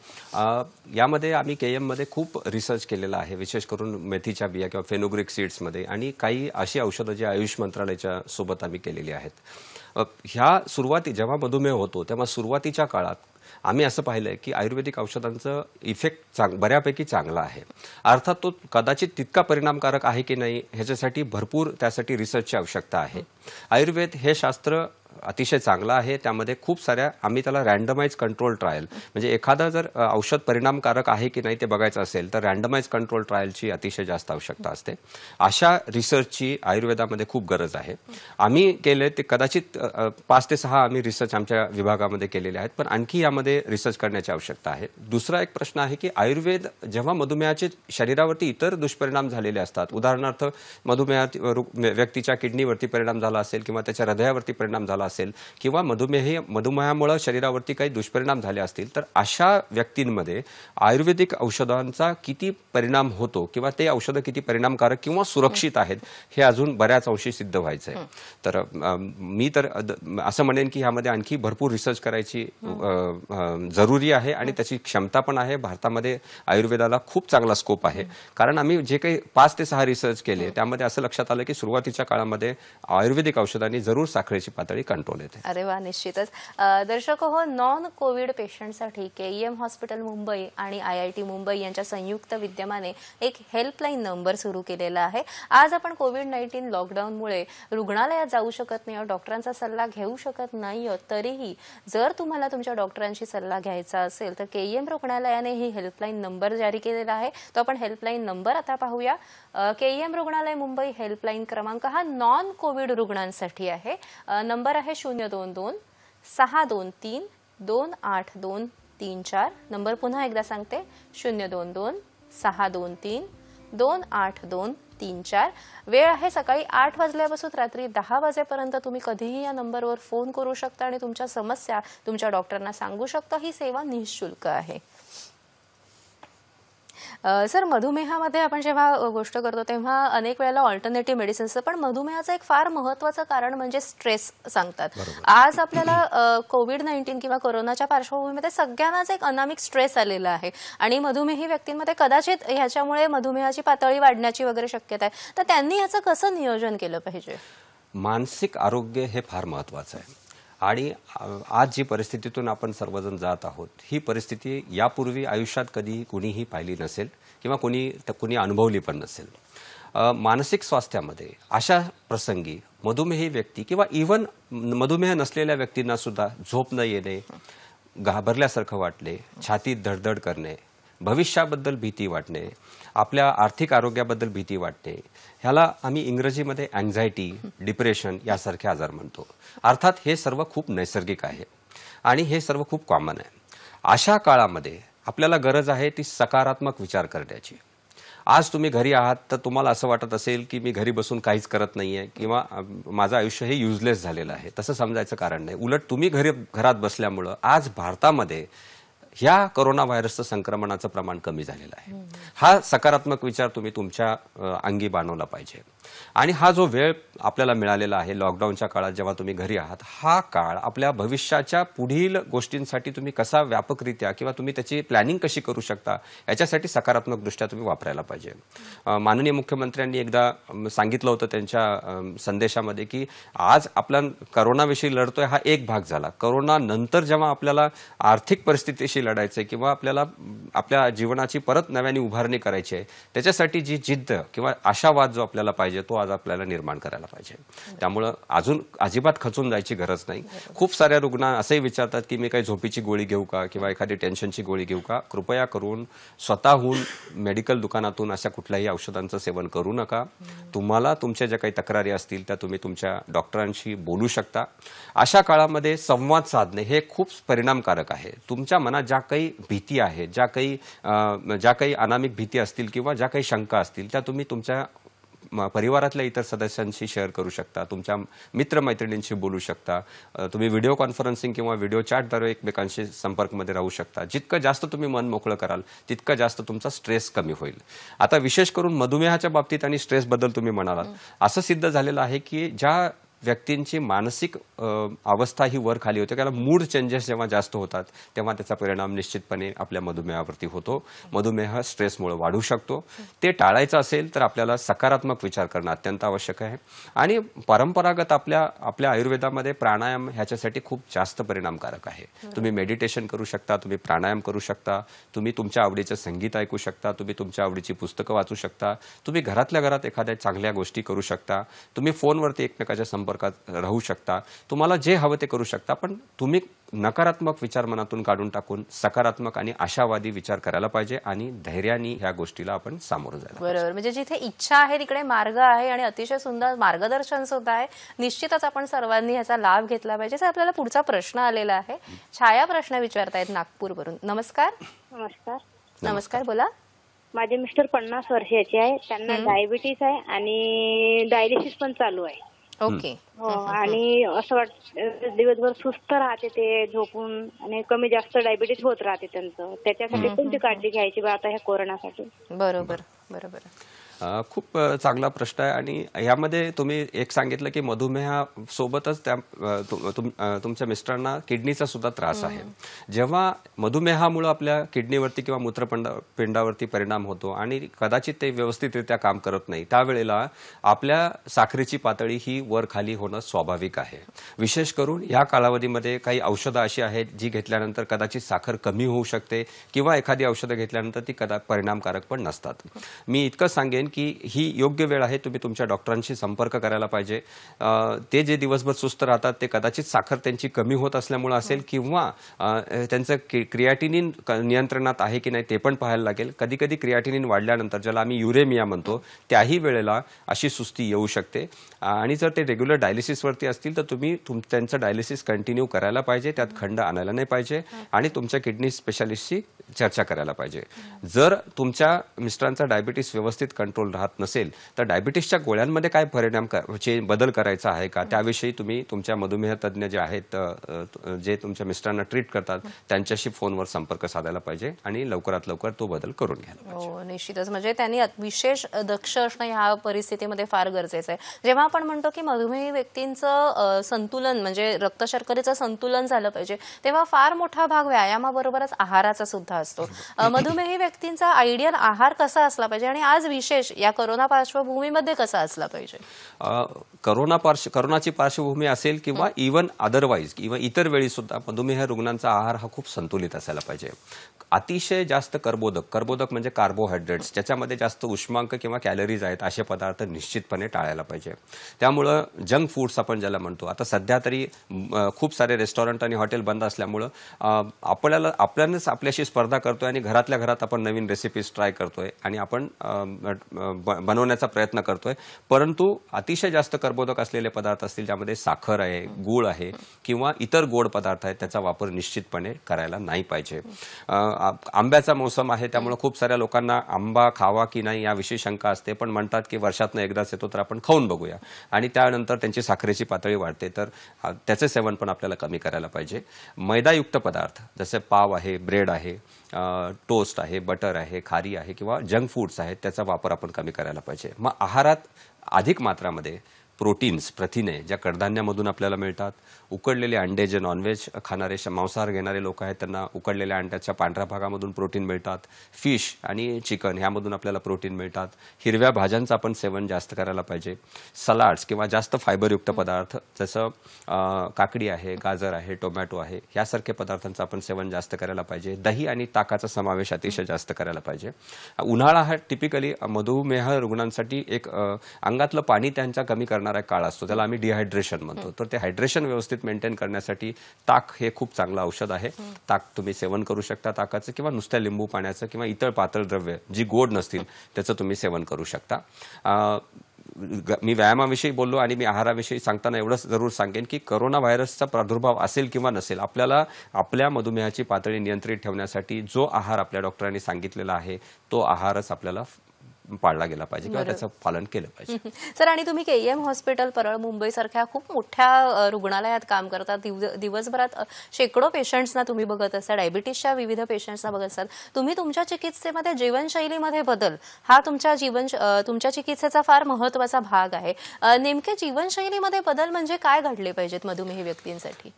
यामध्ये आम्ही के एममध्ये e खूप रिसर्च केलेला आहे विशेष करून मेथीच्या बिया किंवा फेनोग्रिक सीड्समध्ये आणि काही अशी औषधं जी आयुष मंत्रालयाच्या सोबत आम्ही केलेली आहेत ह्या सुरुवाती जेव्हा मधुमेह होतो तेव्हा सुरुवातीच्या काळात आम्ही असं पाहिलं आहे की आयुर्वेदिक औषधांचं इफेक्ट चांग बऱ्यापैकी चांगला आहे अर्थात तो कदाचित तितका परिणामकारक आहे की नाही ह्याच्यासाठी भरपूर त्यासाठी रिसर्चची आवश्यकता आहे आयुर्वेद हे शास्त्र अतिशय चांगला आहे त्यामध्ये खूप साऱ्या आम्ही त्याला रँडमाइज कंट्रोल ट्रायल म्हणजे एखादा जर औषध परिणामकारक आहे की नाही ते बघायचं असेल तर रँडमाइज कंट्रोल ट्रायलची अतिशय जास्त आवश्यकता असते अशा रिसर्चची आयुर्वेदामध्ये खूप गरज आहे आम्ही केले ते कदाचित पाच ते सहा आम्ही रिसर्च आमच्या विभागामध्ये केलेले आहेत पण आणखी यामध्ये रिसर्च करण्याची आवश्यकता आहे दुसरा एक प्रश्न आहे की आयुर्वेद जेव्हा मधुमेहाचे शरीरावरती इतर दुष्परिणाम झालेले असतात उदाहरणार्थ मधुमेहा व्यक्तीच्या किडनीवरती परिणाम झाला असेल किंवा त्याच्या हृदयावरती परिणाम झाला झाला असेल किंवा मधुमेह मधुमेहामुळे शरीरावरती काही दुष्परिणाम झाले असतील तर अशा व्यक्तींमध्ये आयुर्वेदिक औषधांचा किती परिणाम होतो किंवा ते औषधं किती परिणामकारक किंवा सुरक्षित आहेत हे अजून बऱ्याच अंशी सिद्ध व्हायचं आहे तर मी तर असं म्हणेन की ह्यामध्ये आणखी भरपूर रिसर्च करायची जरुरी आहे आणि त्याची क्षमता पण आहे भारतामध्ये आयुर्वेदाला खूप चांगला स्कोप आहे कारण आम्ही जे काही पाच ते सहा रिसर्च केले त्यामध्ये असं लक्षात आलं की सुरुवातीच्या काळामध्ये आयुर्वेदिक औषधांनी जरूर साखरेची पातळी कंट्रोल येते अरे वा निश्चितच दर्शक हो नॉन कोविड पेशंटसाठी केईएम हॉस्पिटल मुंबई आणि आय आय टी मुंबई यांच्या संयुक्त विद्यमाने एक हेल्पलाईन नंबर सुरू केलेला आहे आज आपण कोविड नाईन्टीन लॉकडाऊनमुळे रुग्णालयात जाऊ शकत नाही डॉक्टरांचा सल्ला घेऊ शकत नाही तरीही जर तुम्हाला तुमच्या डॉक्टरांशी सल्ला घ्यायचा असेल तर केईएम e रुग्णालयाने ही हेल्पलाईन नंबर जारी केलेला आहे तो आपण हेल्पलाईन नंबर आता पाहूया केईएम रुग्णालय मुंबई हेल्पलाईन क्रमांक हा नॉन कोविड रुग्णांसाठी आहे नंबर आहे शून्य दोन दोन सहा दोन तीन दोन आठ दोन तीन चार नंबर पुन्हा एकदा सांगते शून्य दोन दोन सहा दोन तीन दोन आठ दोन तीन चार वेळ आहे सकाळी आठ वाजल्यापासून रात्री दहा वाजेपर्यंत तुम्ही कधीही या नंबरवर फोन करू शकता आणि तुमच्या समस्या तुमच्या डॉक्टरांना सांगू शकता ही सेवा निःशुल्क आहे सर मधुमेहामध्ये आपण जेव्हा गोष्ट करतो तेव्हा अनेक वेळेला ऑल्टरनेटिव्ह मेडिसिन्सचं पण मधुमेहाचं एक फार महत्वाचं कारण म्हणजे स्ट्रेस सांगतात आज आपल्याला कोविड नाईन्टीन किंवा कोरोनाच्या पार्श्वभूमीमध्ये सगळ्यांनाच एक अनामिक स्ट्रेस आलेला आहे आणि मधुमेही व्यक्तींमध्ये कदाचित ह्याच्यामुळे मधुमेहाची पातळी वाढण्याची वगैरे शक्यता आहे तर त्यांनी याचं कसं नियोजन केलं पाहिजे मानसिक आरोग्य हे फार महत्वाचं आहे आणि आज जी परिस्थितीतून आपण सर्वजण जात आहोत ही परिस्थिती यापूर्वी आयुष्यात कधी कुणीही पाहिली नसेल किंवा कुणी कुणी अनुभवली पण नसेल मानसिक स्वास्थ्यामध्ये अशा प्रसंगी मधुमेही व्यक्ती किंवा इव्हन मधुमेह नसलेल्या व्यक्तींना सुद्धा झोप न येणे घाबरल्यासारखं वाटणे छातीत धडधड करणे भविष्याबद्दल भीती वाटणे आपल्या आर्थिक आरोग्याबद्दल भीती वाटणे ह्याला आम्ही इंग्रजीमध्ये अँझायटी डिप्रेशन यासारखे आजार म्हणतो अर्थात हे सर्व खूप नैसर्गिक आहे आणि हे सर्व खूप कॉमन आहे अशा काळामध्ये आपल्याला गरज आहे ती सकारात्मक विचार करण्याची आज तुम्ही घरी आहात तर तुम्हाला असं वाटत असेल की मी घरी बसून काहीच करत नाही आहे किंवा माझं आयुष्य हे युजलेस झालेलं आहे तसं समजायचं कारण नाही उलट तुम्ही घरी घरात बसल्यामुळं आज भारतामध्ये ह्या करोना व्हायरसचं संक्रमणाचं प्रमाण कमी झालेलं आहे हा सकारात्मक विचार तुम्ही तुमच्या अंगी बांधवला पाहिजे आणि हा जो वेळ आपल्याला मिळालेला आहे लॉकडाऊनच्या काळात जेव्हा तुम्ही घरी आहात हा काळ आपल्या भविष्याच्या पुढील गोष्टींसाठी तुम्ही कसा व्यापकरित्या किंवा तुम्ही त्याची प्लॅनिंग कशी करू शकता याच्यासाठी सकारात्मकदृष्ट्या तुम्ही वापरायला पाहिजे माननीय मुख्यमंत्र्यांनी एकदा सांगितलं होतं त्यांच्या संदेशामध्ये की आज आपला करोनाविषयी लढतोय हा एक भाग झाला करोनानंतर जेव्हा आपल्याला आर्थिक परिस्थितीशी लढायचं आहे किंवा आपल्याला आपल्या जीवनाची परत नव्याने उभारणी करायची आहे त्याच्यासाठी जी जिद्द किंवा आशावाद जो आपल्याला पाहिजे तो आज आपल्याला निर्माण करायला पाहिजे त्यामुळं अजून अजिबात खचून जायची गरज नाही खूप साऱ्या रुग्ण असंही विचारतात की मी काही झोपीची गोळी घेऊ का किंवा एखादी टेन्शनची गोळी घेऊ का कृपया करून स्वतःहून मेडिकल दुकानातून अशा कुठल्याही औषधांचं सेवन करू नका तुम्हाला तुमच्या ज्या काही तक्रारी असतील त्या तुम्ही तुमच्या डॉक्टरांशी बोलू शकता अशा काळामध्ये संवाद साधणे हे खूप परिणामकारक आहे तुमच्या मनात ज्या काही भीती आहे ज्या काही ज्या काही अनामिक भीती असतील किंवा ज्या काही शंका असतील त्या तुम्ही तुमच्या परिवारातल्या इतर सदस्यांशी शेअर करू शकता तुमच्या मित्रमैत्रिणींशी बोलू शकता तुम्ही व्हिडिओ कॉन्फरन्सिंग किंवा व्हिडिओ चॅटद्वारे एकमेकांशी संपर्कमध्ये राहू शकता जितकं जास्त तुम्ही मन मोकळं कराल तितकं जास्त तुमचा स्ट्रेस कमी होईल आता विशेष करून मधुमेहाच्या बाबतीत आणि स्ट्रेसबद्दल तुम्ही म्हणालात असं सिद्ध झालेलं आहे की ज्या व्यक्तींची मानसिक अवस्था ही वर खाली होते त्याला मूड चेंजेस जेव्हा जास्त होतात तेव्हा त्याचा परिणाम निश्चितपणे आपल्या मधुमेहावरती होतो मधुमेह स्ट्रेसमुळे वाढू शकतो ते टाळायचं असेल तर आपल्याला सकारात्मक विचार करणं अत्यंत आवश्यक आहे आणि परंपरागत आपल्या आपल्या आयुर्वेदामध्ये प्राणायाम ह्याच्यासाठी खूप जास्त परिणामकारक आहे तुम्ही मेडिटेशन करू शकता तुम्ही प्राणायाम करू शकता तुम्ही तुमच्या आवडीचं संगीत ऐकू शकता तुम्ही तुमच्या आवडीची पुस्तकं वाचू शकता तुम्ही घरातल्या घरात एखाद्या चांगल्या गोष्टी करू शकता तुम्ही फोनवरती एकमेकाच्या संपर्क संपर्कात राहू शकता तुम्हाला जे हवं ते करू शकता पण तुम्ही नकारात्मक विचार मनातून काढून टाकून सकारात्मक आणि आशावादी विचार करायला पाहिजे आणि धैर्याने ह्या गोष्टीला आपण सामोरं जायला बरोबर म्हणजे जिथे इच्छा आहे तिकडे मार्ग आहे आणि अतिशय सुंदर मार्गदर्शन सुद्धा आहे निश्चितच आपण सर्वांनी ह्याचा लाभ घेतला पाहिजे आपल्याला पुढचा प्रश्न आलेला आहे छाया प्रश्न विचारतायत नागपूरवरून नमस्कार नमस्कार नमस्कार बोला माझे मिस्टर पन्नास वर्षाचे आहे त्यांना डायबिटीस आहे आणि डायलिसिस पण चालू आहे ओके हो, आणि असं वाट दिवसभर सुस्त राहते ते झोपून आणि कमी जास्त डायबिटीस होत राहते त्यांचं त्याच्यासाठी कोणती काळजी घ्यायची बा आता ह्या कोरोनासाठी बरोबर बरोबर खूप चांगला प्रश्न आहे आणि यामध्ये तुम्ही एक सांगितलं की मधुमेहासोबतच त्या तुमच्या मिस्टरांना किडनीचा सुद्धा त्रास हो. आहे जेव्हा मधुमेहामुळे आपल्या किडनीवरती किंवा मूत्रपंड पिंडावरती परिणाम होतो आणि कदाचित ते व्यवस्थितरित्या काम करत नाही त्यावेळेला आपल्या साखरेची पातळी ही वर खाली होणं स्वाभाविक आहे विशेष करून या कालावधीमध्ये काही औषधं अशी आहेत जी घेतल्यानंतर कदाचित साखर कमी होऊ शकते किंवा एखादी औषधं घेतल्यानंतर ती कदा परिणामकारक पण नसतात मी इतकं सांगेन की ही योग्य वेळ आहे तुम्ही तुमच्या डॉक्टरांशी संपर्क करायला पाहिजे ते जे दिवसभर सुस्त राहतात ते कदाचित साखर त्यांची कमी होत असल्यामुळे असेल हो. किंवा त्यांचं क्रियाटिनिन नियंत्रणात आहे की नाही ते पण पाहायला लागेल कधी कधी क्रियाटिनिन वाढल्यानंतर ज्याला आम्ही युरेमिया म्हणतो त्याही वेळेला अशी सुस्ती येऊ शकते आणि जर ते रेग्युलर डायलिसिसवरती असतील तर तुम्ही तुम त्यांचं डायलिसिस कंटिन्यू करायला पाहिजे त्यात हो. खंड आणायला नाही पाहिजे आणि तुमच्या किडनी स्पेशालिस्टशी चर्चा करायला पाहिजे जर तुमच्या मिस्टरांचा डायबिटीस व्यवस्थित कंट्रोल कंट्रोल राहत नसेल तर डायबिटीसच्या गोळ्यांमध्ये काय परिणाम बदल करायचा आहे का त्याविषयी तुम्ही तुमच्या मधुमेह तज्ज्ञ जे आहेत जे तुमच्या मिस्टरांना ट्रीट करतात त्यांच्याशी फोनवर संपर्क साधायला पाहिजे आणि लवकरात लवकर तो बदल करून घ्यायला हो, निश्चितच म्हणजे त्यांनी विशेष दक्ष असणं ह्या परिस्थितीमध्ये फार गरजेचं आहे जेव्हा आपण म्हणतो की मधुमेह व्यक्तींचं संतुलन म्हणजे रक्त संतुलन झालं पाहिजे तेव्हा फार मोठा भाग व्यायामाबरोबरच आहाराचा सुद्धा असतो <laughs> मधुमेही व्यक्तींचा आयडियल आहार कसा असला पाहिजे आणि आज विशेष संदेश या करोना पार्श्वभूमीमध्ये कसा असला पाहिजे करोना पार्श्व करोनाची पार्श्वभूमी असेल किंवा इवन अदरवाईज किंवा इतर वेळी सुद्धा मधुमेह रुग्णांचा आहार हा खूप संतुलित असायला पाहिजे अतिशय जास्त कर्बोदक कर्बोदक म्हणजे कार्बोहायड्रेट्स ज्याच्यामध्ये जास्त उष्मांक किंवा कॅलरीज आहेत असे पदार्थ निश्चितपणे टाळायला पाहिजे त्यामुळं जंक फूड्स आपण ज्याला म्हणतो आता सध्या तरी खूप सारे रेस्टॉरंट आणि हॉटेल बंद असल्यामुळं आपल्याला आपल्यानेच आपल्याशी स्पर्धा करतोय आणि घरातल्या घरात आपण नवीन रेसिपीज ट्राय करतोय आणि आपण बनवण्याचा प्रयत्न करतोय परंतु अतिशय जास्त कर्बोदक असलेले पदार्थ असतील ज्यामध्ये साखर आहे गूळ आहे किंवा इतर गोड पदार्थ आहेत त्याचा वापर निश्चितपणे करायला नाही पाहिजे आंब्याचा मोसम आहे त्यामुळे खूप साऱ्या लोकांना आंबा खावा की नाही याविषयी शंका असते पण म्हणतात की वर्षातनं एकदाच येतो तर आपण खाऊन बघूया आणि त्यानंतर त्यांची साखरेची पातळी वाढते तर त्याचे सेवन पण आपल्याला कमी करायला पाहिजे मैदायुक्त पदार्थ जसे पाव आहे ब्रेड आहे टोस्ट आहे बटर आहे खारी आहे किंवा जंक फूड्स आहेत त्याचा वापर आपण कमी करायला पाहिजे मग आहारात अधिक मात्रामध्ये प्रोटीन्स प्रथिने ज्या कडधान्यामधून आपल्याला मिळतात उकडलेले अंडे जे नॉनव्हेज खाणारे मांसाहार घेणारे लोक आहेत त्यांना उकडलेल्या अंड्याच्या पांढऱ्या भागामधून प्रोटीन मिळतात फिश आणि चिकन ह्यामधून आपल्याला प्रोटीन मिळतात हिरव्या भाज्यांचं आपण सेवन जास्त करायला पाहिजे सलाड्स किंवा जास्त फायबरयुक्त पदार्थ जसं काकडी आहे गाजर आहे टोमॅटो आहे ह्यासारख्या पदार्थांचं आपण सेवन जास्त करायला पाहिजे दही आणि ताकाचा समावेश अतिशय जास्त करायला पाहिजे उन्हाळा हा टिपिकली मधुमेह रुग्णांसाठी एक अंगातलं पाणी त्यांच्या कमी करणारा काळ असतो त्याला आम्ही डिहायड्रेशन म्हणतो तर ते हायड्रेशन व्यवस्थित मेंटेन करण्यासाठी ताक हे खूप चांगलं औषध आहे ताक तुम्ही सेवन करू शकता ताकाचं किंवा नुसत्या लिंबू पाण्याचं किंवा इतर पातळ द्रव्य जी गोड नसतील त्याचं तुम्ही सेवन करू शकता मी व्यायामाविषयी बोललो आणि मी आहाराविषयी सांगताना एवढं जरूर सांगेन की कोरोना व्हायरसचा प्रादुर्भाव असेल किंवा नसेल आपल्याला आपल्या मधुमेहाची पातळी नियंत्रित ठेवण्यासाठी जो आहार आपल्या डॉक्टरांनी सांगितलेला आहे तो आहारच आपल्याला पाळला गेला पाहिजे किंवा त्याचं पालन केलं पाहिजे <laughs> सर आणि तुम्ही K M hospital Parel Mumbai सारख्या खूप मोठ्या रुग्णालयात काम करता दिवसभरात शेकडो पेशंट्सना तुम्ही बघत असता डायबिटीसच्या विविध पेशंट्सना बघत असतात तुम्ही तुमच्या चिकित्सेमध्ये जीवनशैलीमध्ये बदल हा तुमच्या जीवन तुमच्या चिकित्सेचा फार महत्वाचा भाग आहे नेमके जीवनशैलीमध्ये बदल म्हणजे काय घडले पाहिजेत मधुमेह व्यक्तींसाठी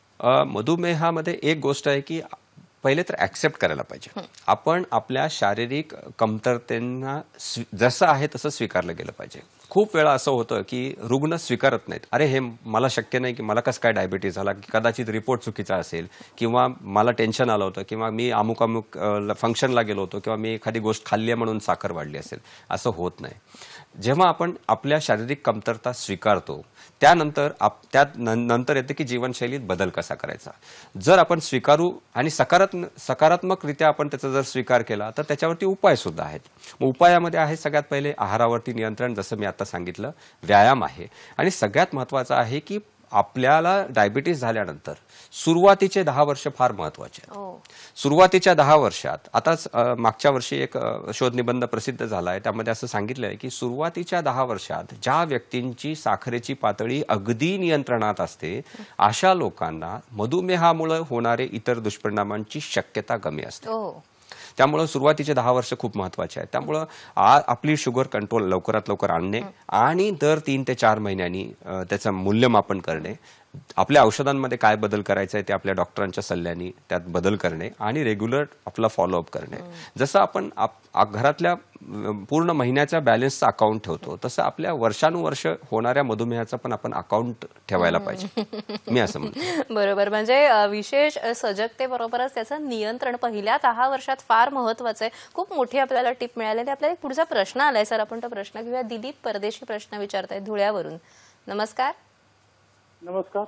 मधुमेहामध्ये एक गोष्ट आहे की पहिले तर ऍक्सेप्ट करायला पाहिजे आपण आपल्या शारीरिक कमतरतेंना जसं आहे तसं स्वीकारलं गेलं पाहिजे खूप वेळा असं होतं की रुग्ण स्वीकारत नाहीत अरे हे मला शक्य नाही की मला कसं काय डायबिटीज झाला की कदाचित रिपोर्ट चुकीचा असेल किंवा मला टेन्शन आलं होतं किंवा मी अमुक अमुक फंक्शनला गेलो होतो किंवा मी एखादी गोष्ट खाल्ली म्हणून साखर वाढली असेल असं होत नाही जेव्हा आपण आपल्या शारीरिक कमतरता स्वीकारतो त्यानंतर आप त्यात नंतर येतं की जीवनशैलीत बदल कसा करायचा जर आपण स्वीकारू आणि सकारात्म सकारात्मकरित्या आपण त्याचा जर स्वीकार केला तर त्याच्यावरती उपायसुद्धा आहेत मग उपायामध्ये आहे सगळ्यात पहिले आहारावरती नियंत्रण जसं मी आता सांगितलं व्यायाम आहे आणि सगळ्यात महत्त्वाचं आहे की आपल्याला डायबिटीस झाल्यानंतर सुरुवातीचे दहा वर्ष फार महत्वाचे आहेत सुरुवातीच्या दहा वर्षात आताच मागच्या वर्षी एक शोधनिबंध प्रसिद्ध झाला आहे त्यामध्ये असं सांगितलं आहे की सुरुवातीच्या दहा वर्षात ज्या व्यक्तींची साखरेची पातळी अगदी नियंत्रणात असते अशा लोकांना मधुमेहामुळे होणारे इतर दुष्परिणामांची शक्यता कमी असते हो. त्यामुळं सुरुवातीचे दहा वर्ष खूप महत्वाचे आहेत त्यामुळं आपली शुगर कंट्रोल लवकरात लवकर आणणे आणि दर तीन ते चार महिन्यांनी त्याचं मूल्यमापन करणे आपल्या औषधांमध्ये काय बदल करायचा आहे ते आपल्या डॉक्टरांच्या सल्ल्याने त्यात बदल करणे आणि रेग्युलर आपला फॉलोअप करणे जसं आपण घरातल्या पूर्ण महिन्याच्या बॅलन्सचा अकाउंट ठेवतो तसं आपल्या वर्षानुवर्ष होणाऱ्या मधुमेहाचा पण आपण अकाउंट ठेवायला पाहिजे मी असं म्हणतो <laughs> बरोबर म्हणजे विशेष सजगतेबरोबरच त्याचं नियंत्रण पहिल्या दहा वर्षात फार महत्वाचं आहे खूप मोठी आपल्याला टिप मिळाली आपल्याला एक पुढचा प्रश्न आलाय सर आपण तो प्रश्न घेऊया दिलीप परदेशी प्रश्न विचारताय धुळ्यावरून नमस्कार नमस्कार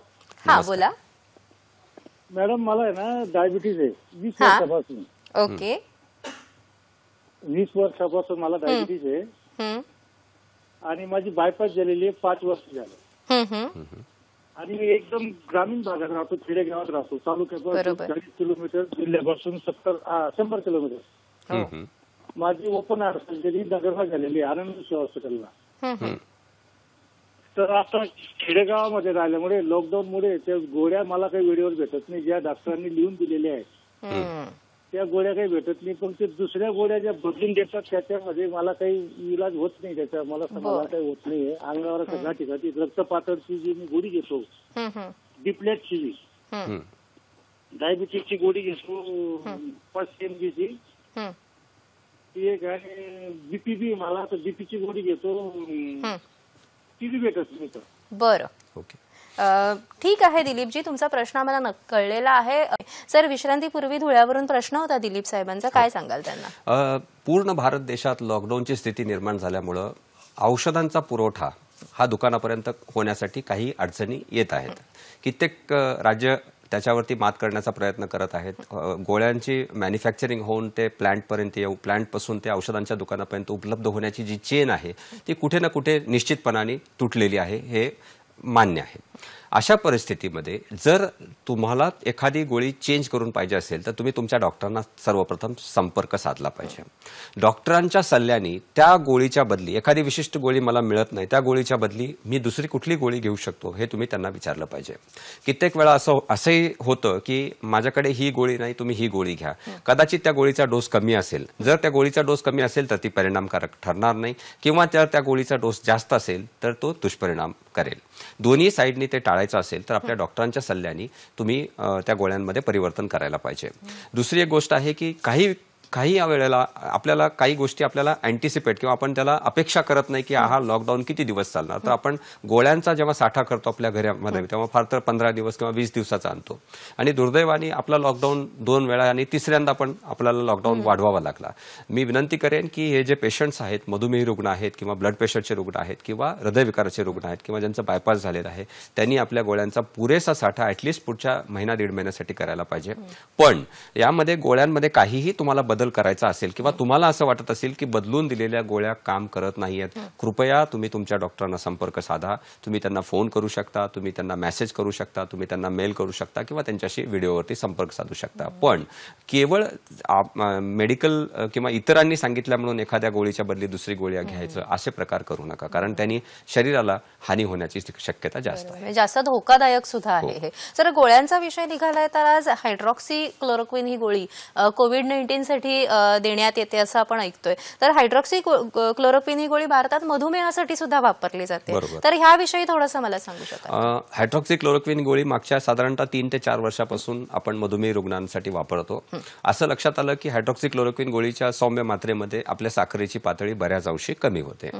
हा बोला मॅडम मला आहे ना डायबिटीज आहे वीस वर्षापासून ओके वीस वर्षापासून मला डायबिटीज आहे आणि माझी बायपास झालेली आहे पाच वर्ष झालं आणि एकदम ग्रामीण भागात राहतो खेडेगावात राहतो तालुक्यापासून चाळीस किलोमीटर जिल्ह्यापासून सत्तर शंभर किलोमीटर हो. माझी ओपन हार्ट सर्जरी नगरला झालेली आहे आनंद हॉस्पिटलला तर आता खेडेगावामध्ये राहिल्यामुळे लॉकडाऊनमुळे त्या गोळ्या मला काही वेळेवर भेटत नाही ज्या डॉक्टरांनी लिहून दिलेल्या आहेत त्या गोळ्या काही भेटत नाही पण ते दुसऱ्या गोळ्या ज्या बदलून देतात त्याच्यामध्ये मला काही इलाज होत नाही त्याचा मला समाधान काही होत नाही अंगावर सगळ्या ठिकाणी पातळची जी मी गोळी घेतो डिप्लेटची जी डायबिटीसची गोळी घेतो पाच एम बीची ती एक आणि बीपीबी मला बीपीची गोळी घेतो ती बरं ओके ठीक आहे दिलीपजी तुमचा प्रश्न आम्हाला कळलेला आहे सर विश्रांतीपूर्वी धुळ्यावरून प्रश्न होता दिलीप साहेबांचा काय हो. सांगाल त्यांना पूर्ण भारत देशात लॉकडाऊनची स्थिती निर्माण झाल्यामुळं औषधांचा पुरवठा हा दुकानापर्यंत होण्यासाठी काही अडचणी येत आहेत कित्येक राज्य त्याच्यावरती मात करण्याचा प्रयत्न करत आहेत गोळ्यांची मॅन्युफॅक्चरिंग होऊन ते प्लॅन्टपर्यंत येऊ प्लॅन्टपासून ते औषधांच्या दुकानापर्यंत उपलब्ध होण्याची जी चेन आहे ती कुठे ना कुठे निश्चितपणाने तुटलेली आहे हे मान्य आहे अशा परिस्थितीमध्ये जर तुम्हाला एखादी गोळी चेंज करून पाहिजे असेल तर तुम्ही तुमच्या डॉक्टरांना सर्वप्रथम संपर्क साधला पाहिजे डॉक्टरांच्या सल्ल्याने त्या गोळीच्या बदली एखादी विशिष्ट गोळी मला मिळत नाही त्या गोळीच्या बदली मी दुसरी कुठली गोळी घेऊ शकतो हे तुम्ही त्यांना विचारलं पाहिजे कित्येक वेळा असं असंही होतं की माझ्याकडे ही गोळी नाही तुम्ही ही गोळी घ्या कदाचित त्या गोळीचा डोस कमी असेल जर त्या गोळीचा डोस कमी असेल तर ती परिणामकारक ठरणार नाही किंवा जर त्या गोळीचा डोस जास्त असेल तर तो दुष्परिणाम करेल दोन्ही साईडनी ते टाळ टाळायचं असेल तर आपल्या हो. डॉक्टरांच्या सल्ल्याने तुम्ही त्या गोळ्यांमध्ये परिवर्तन करायला पाहिजे दुसरी एक गोष्ट आहे की काही काही या वेळेला आपल्याला काही गोष्टी आपल्याला अँटिसिपेट किंवा आपण त्याला अपेक्षा करत नाही की हो. हा लॉकडाऊन किती दिवस चालणार तर हो. आपण गोळ्यांचा जेव्हा साठा करतो आपल्या घरामध्ये हो. तेव्हा फार तर पंधरा दिवस किंवा वीस दिवसाचा आणतो आणि दुर्दैवाने आपला लॉकडाऊन दोन वेळा आणि तिसऱ्यांदा पण आपल्याला लॉकडाऊन वाढवावा लागला मी विनंती करेन की हे जे पेशंट्स आहेत मधुमेह रुग्ण आहेत किंवा ब्लड प्रेशरचे रुग्ण आहेत किंवा हृदयविकाराचे रुग्ण आहेत किंवा ज्यांचं बायपास झालेलं आहे त्यांनी आपल्या गोळ्यांचा पुरेसा साठा ॲटलिस्ट पुढच्या महिना दीड महिन्यासाठी करायला पाहिजे पण यामध्ये गोळ्यांमध्ये काहीही तुम्हाला बदल करायचा असेल किंवा तुम्हाला असं वाटत असेल की बदलून दिलेल्या गोळ्या काम करत नाही आहेत कृपया तुम्ही तुमच्या डॉक्टरांना संपर्क साधा तुम्ही त्यांना फोन करू शकता तुम्ही त्यांना मेसेज करू शकता तुम्ही त्यांना मेल करू शकता किंवा त्यांच्याशी व्हिडिओवरती संपर्क साधू शकता पण केवळ मेडिकल किंवा इतरांनी सांगितल्या म्हणून एखाद्या गोळीच्या बदली दुसरी गोळ्या घ्यायचं असे प्रकार करू नका कारण त्यांनी शरीराला हानी होण्याची शक्यता जास्त आहे म्हणजे जास्त धोकादायक सुद्धा हो. आहे सर गोळ्यांचा विषय निघालाय तर आज हायड्रॉक्सी क्लोरोक्विन ही गोळी कोविड साठी मधुमेहासाठी देण्यात येते असं आपण ऐकतोय तर हायड्रॉक्सी क्लोरोक्विन ही गोळी भारतात मधुमेहासाठी सुद्धा वापरली जाते तर ह्याविषयी थोडंसं मला सांगू शकता हायड्रॉक्सी क्लोरोक्विन गोळी मागच्या साधारणतः तीन ते चार वर्षापासून आपण मधुमेह रुग्णांसाठी वापरतो असं लक्षात आलं की हायड्रॉक्सी क्लोरोक्विन गोळीच्या सौम्य मात्रेमध्ये आपल्या साखरेची पातळी बऱ्याच अंशी कमी होते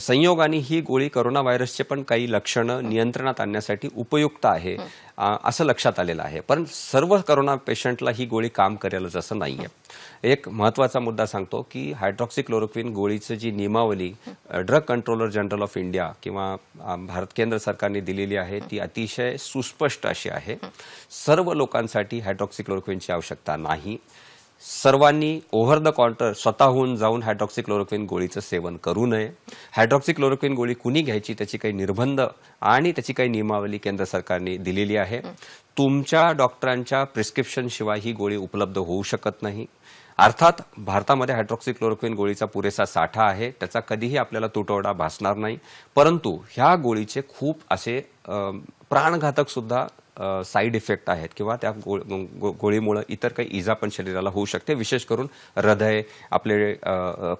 संयोगाने ही गोळी करोना व्हायरसचे पण काही लक्षणं नियंत्रणात आणण्यासाठी उपयुक्त आहे असं लक्षात आलेलं आहे पण सर्व करोना पेशंटला ही गोळी काम करेलच असं नाही आहे एक महत्त्वाचा मुद्दा सांगतो की हायड्रॉक्सिक्लोरोक्विन गोळीचं जी नियमावली drug controller general of India किंवा भारत केंद्र सरकारने दिलेली आहे ती अतिशय सुस्पष्ट अशी आहे सर्व लोकांसाठी हायड्रॉक्सिक्लोरोक्विनची आवश्यकता नाही सर्वांनी ओव्हर द काउंटर स्वतःहून जाऊन हायड्रॉक्सिक्लोरोक्विन गोळीचं सेवन करू नये हायड्रॉक्सिक्लोरोक्विन गोळी कुणी घ्यायची त्याची काही निर्बंध आणि त्याची काही नियमावली केंद्र सरकारने दिलेली आहे तुमच्या डॉक्टरांच्या प्रिस्क्रिप्शनशिवाय ही गोळी उपलब्ध होऊ शकत नाही अर्थात भारतामध्ये हायड्रॉक्सिक्लोरोक्विन गोळीचा पुरेसा साठा आहे त्याचा कधीही आपल्याला तुटवडा भासणार नाही परंतु ह्या गोळीचे खूप असे प्राणघातक सुद्धा साईड इफेक्ट आहेत किंवा त्या गोळीमुळे गोळीमुळं इतर काही इजा पण शरीराला होऊ शकते विशेष करून हृदय आपले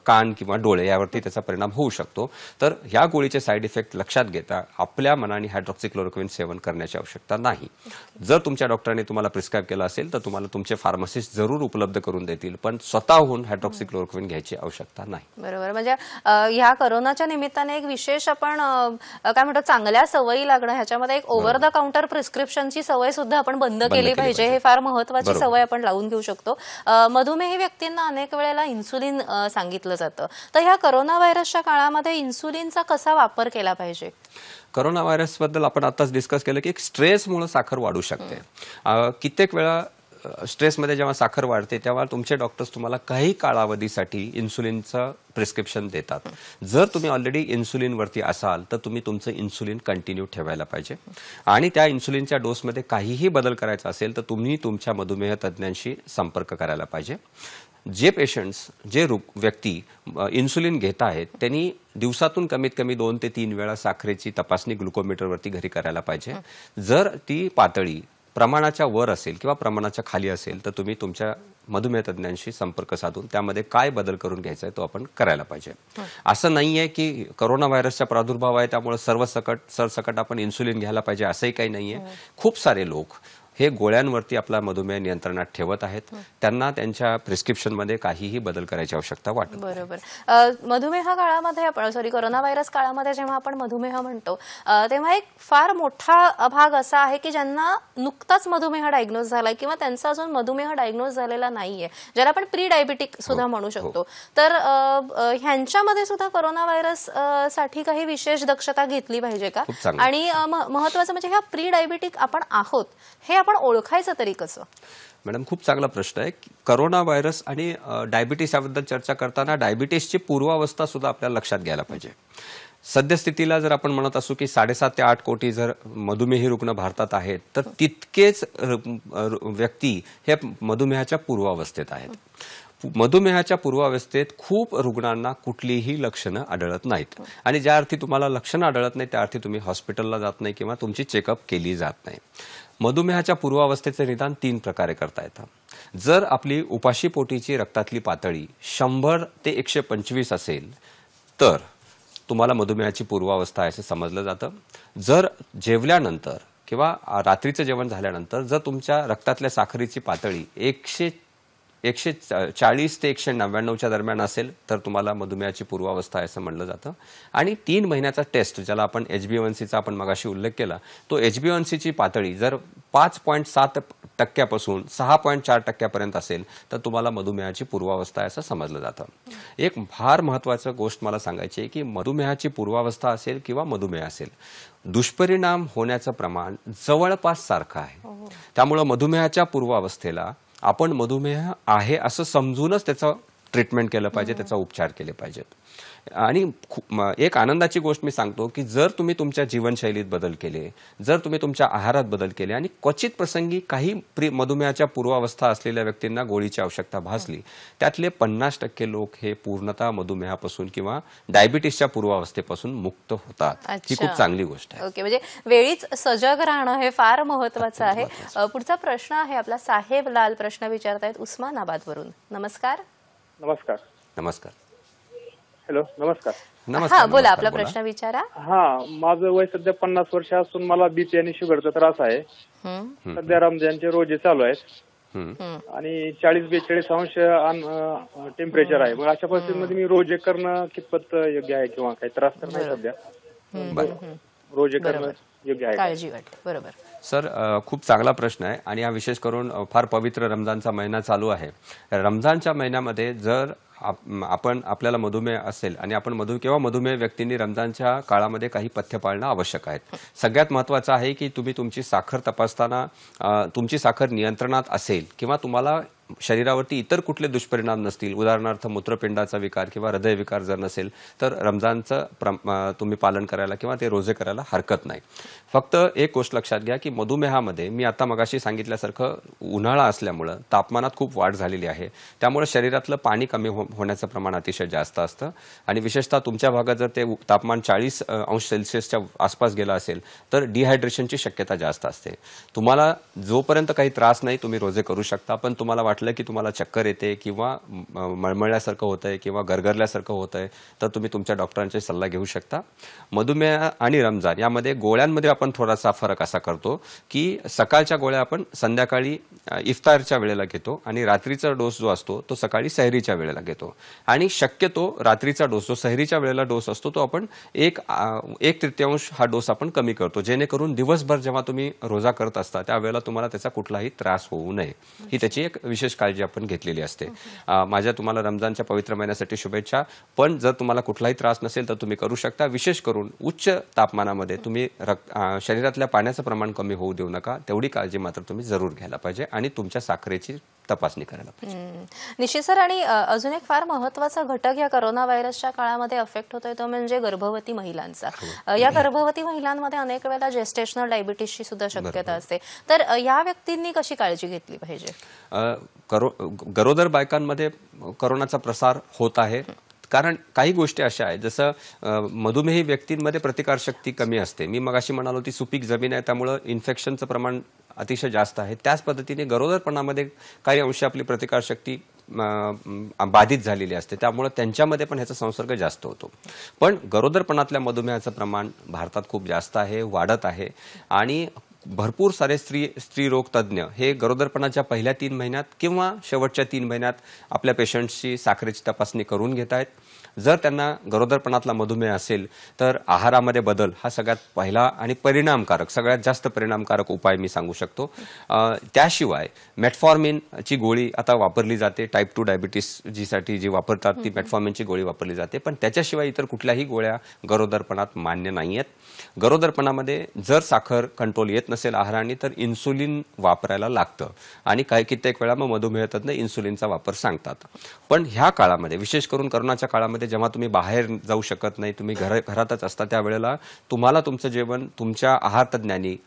कान किंवा डोळे यावरती त्याचा परिणाम होऊ शकतो तर ह्या गोळीचे साईड इफेक्ट लक्षात घेता आपल्या मनाने हायड्रॉक्सिक्लोरोक्विन सेवन करण्याची आवश्यकता नाही जर तुमच्या डॉक्टरने तुम्हाला प्रिस्क्राईब केलं असेल तर तुम्हाला तुमचे फार्मासिस्ट जरूर उपलब्ध करून देतील पण स्वतःहून हायड्रॉक्सिक्लोरोक्विन घ्यायची आवश्यकता नाही बरोबर म्हणजे ह्या करोनाच्या निमित्ताने एक विशेष आपण काय म्हणतो चांगल्या सवयी लागणं ह्याच्यामध्ये एक ओव्हर द काउंटर प्रिस्क्रिप्शन ची सवय सुद्धा आपण बंद केली पाहिजे हे फार महत्वाची सवय आपण लावून घेऊ शकतो मधुमेही व्यक्तींना अनेक वेळेला इन्सुलिन सांगितलं जातं तर ह्या करोना व्हायरसच्या काळामध्ये इन्सुलिनचा कसा वापर केला पाहिजे करोना बद्दल आपण आताच डिस्कस केलं की स्ट्रेस स्ट्रेसमुळे साखर वाढू शकते कित्येक वेळा स्ट्रेसमध्ये जेव्हा साखर वाढते तेव्हा तुमचे डॉक्टर्स तुम्हाला काही काळावधीसाठी इन्सुलिनचं प्रिस्क्रिप्शन देतात जर तुम्ही ऑलरेडी इन्सुलिनवरती असाल तर तुम्ही तुमचं इन्सुलिन कंटिन्यू ठेवायला पाहिजे आणि त्या इन्सुलिनच्या डोसमध्ये काहीही बदल करायचा असेल तर तुम्ही तुमच्या मधुमेह तज्ज्ञांशी संपर्क करायला पाहिजे जे पेशंट्स जे रुग व्यक्ती इन्सुलिन घेत आहेत त्यांनी दिवसातून कमीत कमी दोन ते तीन वेळा साखरेची तपासणी ग्लुकोमीटरवरती घरी करायला पाहिजे जर ती पातळी प्रमाणाच्या वर असेल किंवा प्रमाणाच्या खाली असेल तर तुम्ही तुमच्या मधुमेह तज्ज्ञांशी संपर्क साधून त्यामध्ये काय बदल करून घ्यायचा आहे तो आपण करायला पाहिजे हो. असं नाही आहे की करोना व्हायरसचा प्रादुर्भाव आहे त्यामुळे सर्व सकट सरसकट आपण इन्सुलिन घ्यायला पाहिजे असंही काही नाही आहे हो. खूप सारे लोक हे गोळ्यांवरती आपला मधुमेह नियंत्रणात ठेवत आहेत हो. त्यांना त्यांच्या प्रिस्क्रिप्शनमध्ये काहीही बदल करायची आवश्यकता वाटत बरोबर मधुमेह काळामध्ये आपण सॉरी कोरोना व्हायरस काळामध्ये जेव्हा आपण मधुमेह म्हणतो तेव्हा एक फार मोठा भाग असा आहे की ज्यांना नुकताच मधुमेह डायग्नोज झालाय किंवा त्यांचा अजून मधुमेह डायग्नोज झालेला नाहीये ज्याला आपण प्री डायबिटिक हो, सुद्धा म्हणू हो. शकतो तर ह्यांच्यामध्ये सुद्धा कोरोना व्हायरस साठी काही विशेष दक्षता घेतली पाहिजे का आणि महत्वाचं म्हणजे ह्या प्री डायबिटिक आपण आहोत हे आपण ओळखायचं तरी कसं मॅडम खूप चांगला प्रश्न आहे करोना व्हायरस आणि डायबिटीस याबद्दल चर्चा करताना डायबिटीसची पूर्वावस्था सुद्धा आपल्याला लक्षात घ्यायला पाहिजे सद्यस्थितीला जर आपण म्हणत असू की साडेसात ते आठ कोटी जर मधुमेही रुग्ण भारतात आहेत तर तितकेच व्यक्ती हे मधुमेहाच्या पूर्वावस्थेत आहेत मधुमेहाच्या पूर्वावस्थेत खूप रुग्णांना कुठलीही लक्षणं आढळत नाहीत आणि ज्या अर्थी तुम्हाला लक्षणं आढळत नाही त्या अर्थी तुम्ही हॉस्पिटलला जात नाही किंवा तुमची चेकअप केली जात नाही मधुमेहाच्या पूर्वावस्थेचे निदान तीन प्रकारे करता येतं जर आपली उपाशी पोटीची रक्तातली पातळी शंभर ते एकशे पंचवीस असेल तर तुम्हाला मधुमेहाची पूर्वावस्था आहे असं समजलं जातं जर जेवल्यानंतर किंवा रात्रीचं जेवण झाल्यानंतर जर तुमच्या रक्तातल्या साखरेची पातळी एकशे एकशे चाळीस ते एकशे नव्याण्णवच्या दरम्यान असेल तर तुम्हाला मधुमेहाची पूर्वावस्था आहे असं म्हटलं जातं आणि तीन महिन्याचा टेस्ट ज्याला आपण एच बी वन सीचा आपण मगाशी उल्लेख केला तो एच बी वन सीची पातळी जर पाच पॉईंट सात टक्क्यापासून सहा पॉईंट चार टक्क्यापर्यंत असेल तर तुम्हाला मधुमेहाची पूर्वावस्था आहे असं समजलं जातं एक फार महत्वाचं गोष्ट मला सांगायची आहे की मधुमेहाची पूर्वावस्था असेल किंवा मधुमेह असेल दुष्परिणाम होण्याचं प्रमाण जवळपास सारखं आहे हो, हो. त्यामुळं मधुमेहाच्या पूर्वावस्थेला आपण मधुमेह आहे असं समजूनच त्याचा ट्रीटमेंट केलं पाहिजे त्याचा उपचार केले पाहिजेत आणि एक आनंदाची गोष्ट मी सांगतो की जर तुम्ही तुमच्या जीवनशैलीत बदल केले जर तुम्ही तुमच्या आहारात बदल केले आणि क्वचित प्रसंगी काही मधुमेहाच्या पूर्वावस्था असलेल्या व्यक्तींना गोळीची आवश्यकता भासली त्यातले पन्नास टक्के लोक हे पूर्णतः मधुमेहापासून किंवा डायबिटीसच्या पूर्वावस्थेपासून मुक्त होतात ही खूप चांगली गोष्ट आहे ओके म्हणजे वेळीच सजग राहणं हे फार महत्वाचं आहे पुढचा प्रश्न आहे आपला साहेब लाल प्रश्न विचारतायत उस्मानाबाद वरून नमस्कार नमस्कार नमस्कार हॅलो नमस्कार नमस्कार हा बोला आपला प्रश्न विचारा हा माझं वय सध्या पन्नास वर्ष असून मला बीपी आणि शुगरचा त्रास आहे सध्या रमजानचे रोजे चालू आहेत आणि चाळीस बेचाळीस अंश टेम्परेचर आहे मग अशा परिस्थितीमध्ये मी रोजे करणं कितपत योग्य आहे किंवा काही त्रास तर नाही सध्या बरं रोजे करणं योग्य आहे बरोबर सर खूप चांगला प्रश्न आहे आणि हा विशेष करून फार पवित्र रमजानचा महिना चालू आहे रमजानच्या महिन्यामध्ये जर आपण आपल्याला मधुमेह असेल आणि आपण मधु किंवा मधुमेह व्यक्तींनी रमजानच्या काळामध्ये काही पथ्य पाळणं आवश्यक आहे सगळ्यात महत्वाचं आहे की तुम्ही तुमची साखर तपासताना तुमची साखर नियंत्रणात असेल किंवा तुम्हाला शरीरावरती इतर कुठले दुष्परिणाम नसतील उदाहरणार्थ मूत्रपिंडाचा विकार किंवा हृदयविकार जर नसेल तर रमजानचं तुम्ही पालन करायला किंवा ते रोजे करायला हरकत नाही फक्त एक गोष्ट लक्षात घ्या की मधुमेहामध्ये मी आता मगाशी सांगितल्यासारखं उन्हाळा असल्यामुळं तापमानात खूप वाढ झालेली आहे त्यामुळे शरीरातलं पाणी कमी हो होण्याचं प्रमाण अतिशय जास्त असतं आणि विशेषतः तुमच्या भागात जर ते तापमान चाळीस अंश सेल्सिअसच्या आसपास गेलं असेल तर डिहायड्रेशनची शक्यता जास्त असते तुम्हाला जोपर्यंत काही त्रास नाही तुम्ही रोजे करू शकता पण तुम्हाला वाटलं की तुम्हाला चक्कर येते किंवा मळमळल्यासारखं होतं आहे किंवा गरगरल्यासारखं होतं आहे तर तुम्ही तुमच्या डॉक्टरांचा सल्ला घेऊ शकता मधुमेह आणि रमजान यामध्ये गोळ्यांमध्ये आपण थोडासा फरक असा करतो की सकाळच्या गोळ्या आपण संध्याकाळी इफ्तारच्या वेळेला घेतो आणि रात्रीचा डोस जो असतो तो सकाळी सहरीच्या वेळेला घेतो आणि शक्यतो रात्रीचा डोस जो सहरीच्या वेळेला डोस असतो तो आपण एक एक तृतीयांश हा डोस आपण कमी करतो जेणेकरून दिवसभर जेव्हा तुम्ही रोजा करत असता त्यावेळेला तुम्हाला त्याचा कुठलाही त्रास होऊ नये ही त्याची एक विशेष काळजी आपण घेतलेली असते माझ्या तुम्हाला रमजानच्या पवित्र महिन्यासाठी शुभेच्छा पण जर तुम्हाला कुठलाही त्रास नसेल तर तुम्ही करू शकता विशेष करून उच्च तापमानामध्ये तुम्ही रक्त शरीरातल्या पाण्याचं प्रमाण कमी होऊ देऊ नका तेवढी काळजी मात्र तुम्ही जरूर घ्यायला पाहिजे आणि तुमच्या साखरेची तपासणी करायला पाहिजे निश्चित सर आणि अजून एक फार महत्वाचा घटक या करोना व्हायरसच्या काळामध्ये अफेक्ट होतोय तो म्हणजे गर्भवती महिलांचा हो. या गर्भवती महिलांमध्ये अनेक वेळा जेस्टेशनल डायबिटीसची सुद्धा शक्यता असते तर या व्यक्तींनी कशी काळजी घेतली पाहिजे गरोदर बायकांमध्ये करोनाचा प्रसार होत आहे कारण काही गोष्टी अशा आहेत जसं मधुमेही व्यक्तींमध्ये प्रतिकारशक्ती कमी असते मी मग अशी म्हणालो ती सुपीक जमीन आहे त्यामुळं इन्फेक्शनचं प्रमाण अतिशय जास्त आहे त्याच पद्धतीने गरोदरपणामध्ये काही अंशी आपली प्रतिकारशक्ती बाधित झालेली असते त्यामुळे त्यांच्यामध्ये पण ह्याचा संसर्ग जास्त होतो पण गरोदरपणातल्या मधुमेहाचं प्रमाण भारतात खूप जास्त आहे वाढत आहे आणि भरपूर सारे स्त्री स्त्रीरोग तज्ज्ञ हे गरोदरपणाच्या पहिल्या तीन महिन्यात किंवा शेवटच्या तीन महिन्यात आपल्या पेशंट्सची साखरेची तपासणी करून घेत आहेत जर त्यांना गरोदरपणातला मधुमेह असेल तर आहारामध्ये बदल हा सगळ्यात पहिला आणि परिणामकारक सगळ्यात जास्त परिणामकारक उपाय मी सांगू शकतो त्याशिवाय मेटफॉर्मिनची गोळी आता वापरली जाते टाईप टू डायबिटीस जीसाठी जी वापरतात ती मेटफॉर्मिनची गोळी वापरली जाते पण त्याच्याशिवाय इतर कुठल्याही गोळ्या गरोदरपणात मान्य नाही आहेत गरोदरपणामध्ये जर साखर कंट्रोल येत नसेल आहाराने तर इन्सुलिन वापरायला लागतं आणि काही कित्येक वेळा मग मधुमेह तज्ञ इन्सुलिनचा वापर सांगतात पण ह्या काळामध्ये विशेष करून करोनाच्या काळामध्ये जेव्हा तुम्ही बाहेर जाऊ शकत नाही तुम्ही घर घरातच असता त्यावेळेला तुम्हाला तुमचं जेवण तुमच्या आहार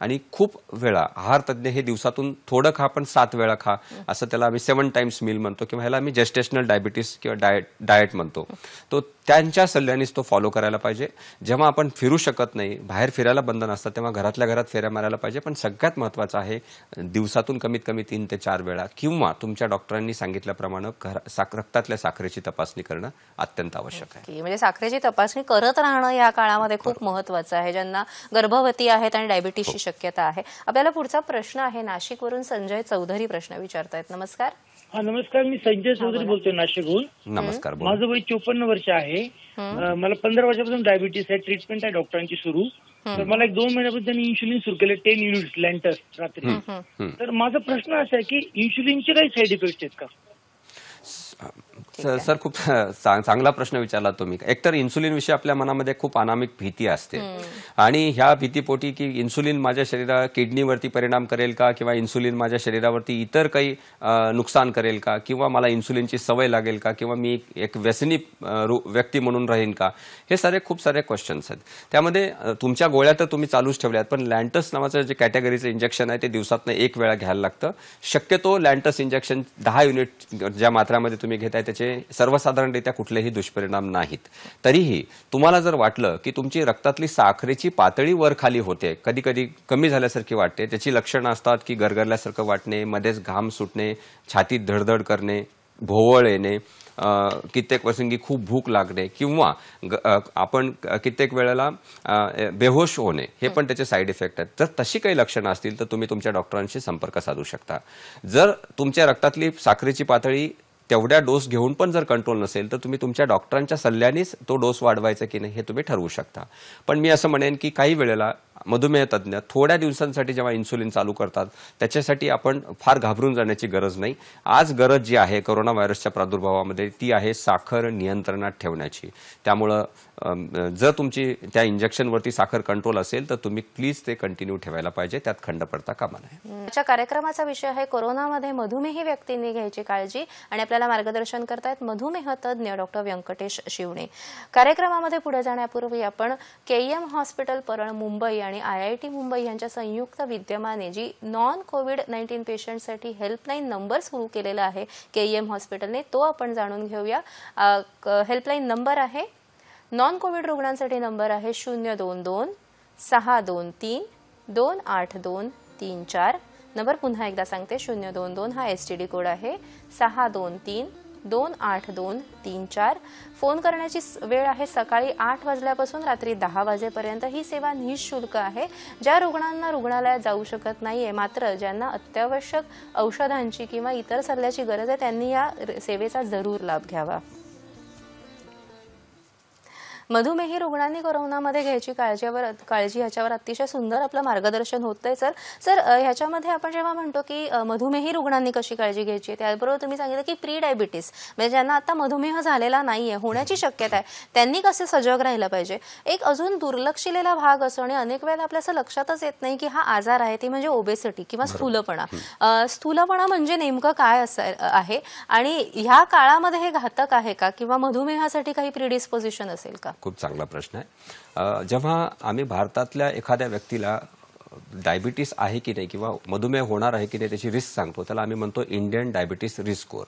आणि खूप वेळा आहार हे दिवसातून थोडं खा पण सात वेळा खा असं त्याला आम्ही सेवन टाइम्स मिल म्हणतो किंवा ह्याला आम्ही जेस्टेशनल डायबिटीस किंवा डायट डायट म्हणतो तो त्यांच्या सल्ल्यानेच तो फॉलो करायला पाहिजे जेव्हा आपण फिरू शकत नाही बाहेर फिरायला बंधन नसतात तेव्हा घरातल्या घरात फेऱ्या मारायला पाहिजे पण सगळ्यात महत्त्वाचं आहे दिवसातून कमीत कमी तीन ते चार वेळा किंवा तुमच्या डॉक्टरांनी सांगितल्याप्रमाणे घर रक्तातल्या साखरेची तपासणी करणं अत्यंत आवश्यक आहे म्हणजे साखरेची तपासणी करत राहणं या काळामध्ये खूप महत्त्वाचं आहे ज्यांना गर्भवती आहेत आणि डायबिटीसची हो. शक्यता आहे आपल्याला पुढचा प्रश्न आहे नाशिकवरून संजय चौधरी प्रश्न विचारतायत नमस्कार हा नमस्कार मी संजय चौधरी बोलतोय नाशिकहून नमस्कार माझं वय चोपन्न वर्ष आहे मला पंधरा वर्षापासून डायबिटीस आहे ट्रीटमेंट आहे डॉक्टरांची सुरू तर मला एक दोन महिन्यापासून त्यांनी इन्शुलिन सुरू केलं टेन युनिट्स लँटर रात्री तर माझा प्रश्न असा आहे की इन्शुलिनचे काही साईड इफेक्ट आहेत का सर खूप <laughs> चांगला प्रश्न विचारला तुम्ही एकतर इन्सुलिन विषयी आपल्या मनामध्ये खूप अनामिक भीती असते आणि ह्या भीतीपोटी की इन्सुलिन माझ्या शरीरा किडनीवरती परिणाम करेल का किंवा इन्सुलिन माझ्या शरीरावरती इतर काही नुकसान करेल का किंवा मला इन्सुलिनची सवय लागेल का किंवा मी एक व्यसनी व्यक्ती म्हणून राहीन का हे सारे खूप सारे क्वेश्चन्स आहेत त्यामध्ये तुमच्या गोळ्या तर तुम्ही चालूच ठेवल्यात पण लँटस नावाचं जे कॅटेगरीचं इंजेक्शन आहे ते दिवसातनं एक वेळा घ्यायला लागतं शक्यतो लँटस इंजेक्शन दहा युनिट ज्या मात्रामध्ये तुम्ही घेताय त्याची त्याचे म्हणजे सर्वसाधारणरित्या कुठलेही दुष्परिणाम नाहीत तरीही तुम्हाला जर वाटलं की तुमची रक्तातली साखरेची पातळी वर खाली होते कधी कधी कमी झाल्यासारखी वाटते त्याची लक्षणं असतात की गरगरल्यासारखं वाटणे मध्येच घाम सुटणे छातीत धडधड करणे भोवळ येणे कित्येक प्रसंगी खूप भूक लागणे किंवा आपण कित्येक वेळेला बेहोश होणे हे पण त्याचे साईड इफेक्ट आहेत जर तशी काही लक्षणं असतील तर तुम्ही तुमच्या डॉक्टरांशी संपर्क साधू शकता जर तुमच्या रक्तातली साखरेची पातळी तेवढ्या डोस घेऊन पण जर कंट्रोल नसेल तर तुम्ही तुमच्या डॉक्टरांच्या सल्ल्यानेच तो डोस वाढवायचा की नाही हे तुम्ही ठरवू शकता पण मी असं म्हणेन की काही वेळेला मधुमेह तज्ञ थोड्या दिवसांसाठी जेव्हा इन्सुलिन चालू करतात त्याच्यासाठी आपण फार घाबरून जाण्याची गरज नाही आज गरज जी आहे कोरोना व्हायरसच्या प्रादुर्भावामध्ये ती आहे साखर नियंत्रणात ठेवण्याची त्यामुळं जर तुमची त्या इंजेक्शनवरती साखर कंट्रोल असेल तर तुम्ही प्लीज ते कंटिन्यू ठेवायला पाहिजे त्यात खंड पडता कामा नये आजच्या कार्यक्रमाचा विषय आहे कोरोनामध्ये मधुमेही व्यक्तींनी घ्यायची काळजी आणि आपल्याला मार्गदर्शन करतायत मधुमेह तज्ञ डॉक्टर व्यंकटेश शिवणे कार्यक्रमामध्ये पुढे जाण्यापूर्वी आपण केईएम हॉस्पिटल परळ मुंबई आणि आय आय टी मुंबई यांच्या संयुक्त विद्यमाने जी नॉन कोविड नाईन्टीन पेशंटसाठी हेल्पलाईन नंबर सुरू केलेला आहे के ई एम हॉस्पिटलने तो आपण जाणून घेऊया हेल्पलाईन नंबर आहे नॉन कोविड रुग्णांसाठी नंबर आहे शून्य दोन दोन सहा दोन तीन दोन आठ दोन तीन चार नंबर पुन्हा एकदा सांगते शून्य दोन दोन हा एस टी डी कोड आहे सहा दोन तीन दोन आठ दोन तीन चार फोन करण्याची वेळ आहे सकाळी आठ वाजल्यापासून रात्री दहा वाजेपर्यंत ही सेवा निशुल्क आहे ज्या रुग्णांना रुग्णालयात जाऊ शकत नाहीये मात्र ज्यांना अत्यावश्यक औषधांची किंवा इतर सल्ल्याची गरज आहे त्यांनी या सेवेचा जरूर लाभ घ्यावा मधुमेही रुग्णांनी कोरोनामध्ये घ्यायची काळजीवर काळजी ह्याच्यावर अतिशय सुंदर आपलं मार्गदर्शन आहे सर सर ह्याच्यामध्ये आपण जेव्हा म्हणतो की मधुमेही रुग्णांनी कशी काळजी घ्यायची त्याचबरोबर तुम्ही सांगितलं की प्री डायबिटीस म्हणजे ज्यांना आता मधुमेह झालेला नाहीये होण्याची शक्यता आहे त्यांनी कसे सजग राहिलं पाहिजे एक अजून दुर्लक्षिलेला भाग असो आणि अनेक वेळेला आपल्या असं लक्षातच येत नाही की हा आजार आहे ती म्हणजे ओबेसिटी किंवा स्थूलपणा स्थूलपणा म्हणजे नेमकं काय असं आहे आणि ह्या काळामध्ये हे घातक आहे का किंवा मधुमेहासाठी काही प्रिडिस्पोजिशन असेल का खूप चांगला प्रश्न आहे जेव्हा आम्ही भारतातल्या एखाद्या व्यक्तीला डायबिटीस आहे की नाही किंवा मधुमेह होणार आहे की नाही त्याची रिस्क सांगतो त्याला आम्ही म्हणतो इंडियन डायबिटीस रिस्क स्कोअर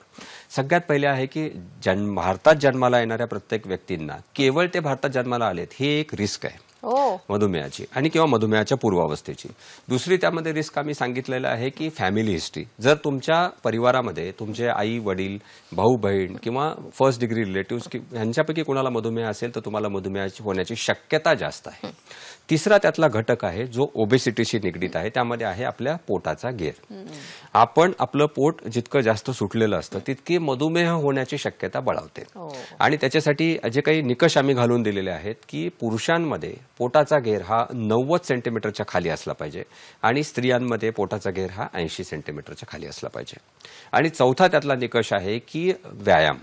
सगळ्यात पहिले आहे की जन्म भारतात जन्माला येणाऱ्या प्रत्येक व्यक्तींना केवळ ते भारतात जन्माला आलेत हे एक रिस्क आहे हो. मधुमेहाची आणि किंवा मधुमेहाच्या पूर्वावस्थेची दुसरी त्यामध्ये रिस्क आम्ही सांगितलेलं आहे की फॅमिली हिस्ट्री जर तुमच्या परिवारामध्ये तुमचे आई वडील भाऊ बहीण किंवा फर्स्ट डिग्री रिलेटिव्ह कि यांच्यापैकी कोणाला मधुमेह असेल तर तुम्हाला मधुमेह होण्याची शक्यता जास्त आहे तिसरा त्यातला घटक आहे जो ओबेसिटीशी निगडीत आहे त्यामध्ये आहे आपल्या पोटाचा गेर आपण आपलं पोट जितकं जास्त सुटलेलं असतं तितकी मधुमेह होण्याची शक्यता बळावते हो. आणि त्याच्यासाठी जे काही निकष आम्ही घालून दिलेले आहेत की पुरुषांमध्ये पोटाचा घेर हा नव्वद सेंटीमीटरच्या खाली असला पाहिजे आणि स्त्रियांमध्ये पोटाचा घेर हा ऐंशी सेंटीमीटरच्या खाली असला पाहिजे आणि चौथा त्यातला निकष आहे की व्यायाम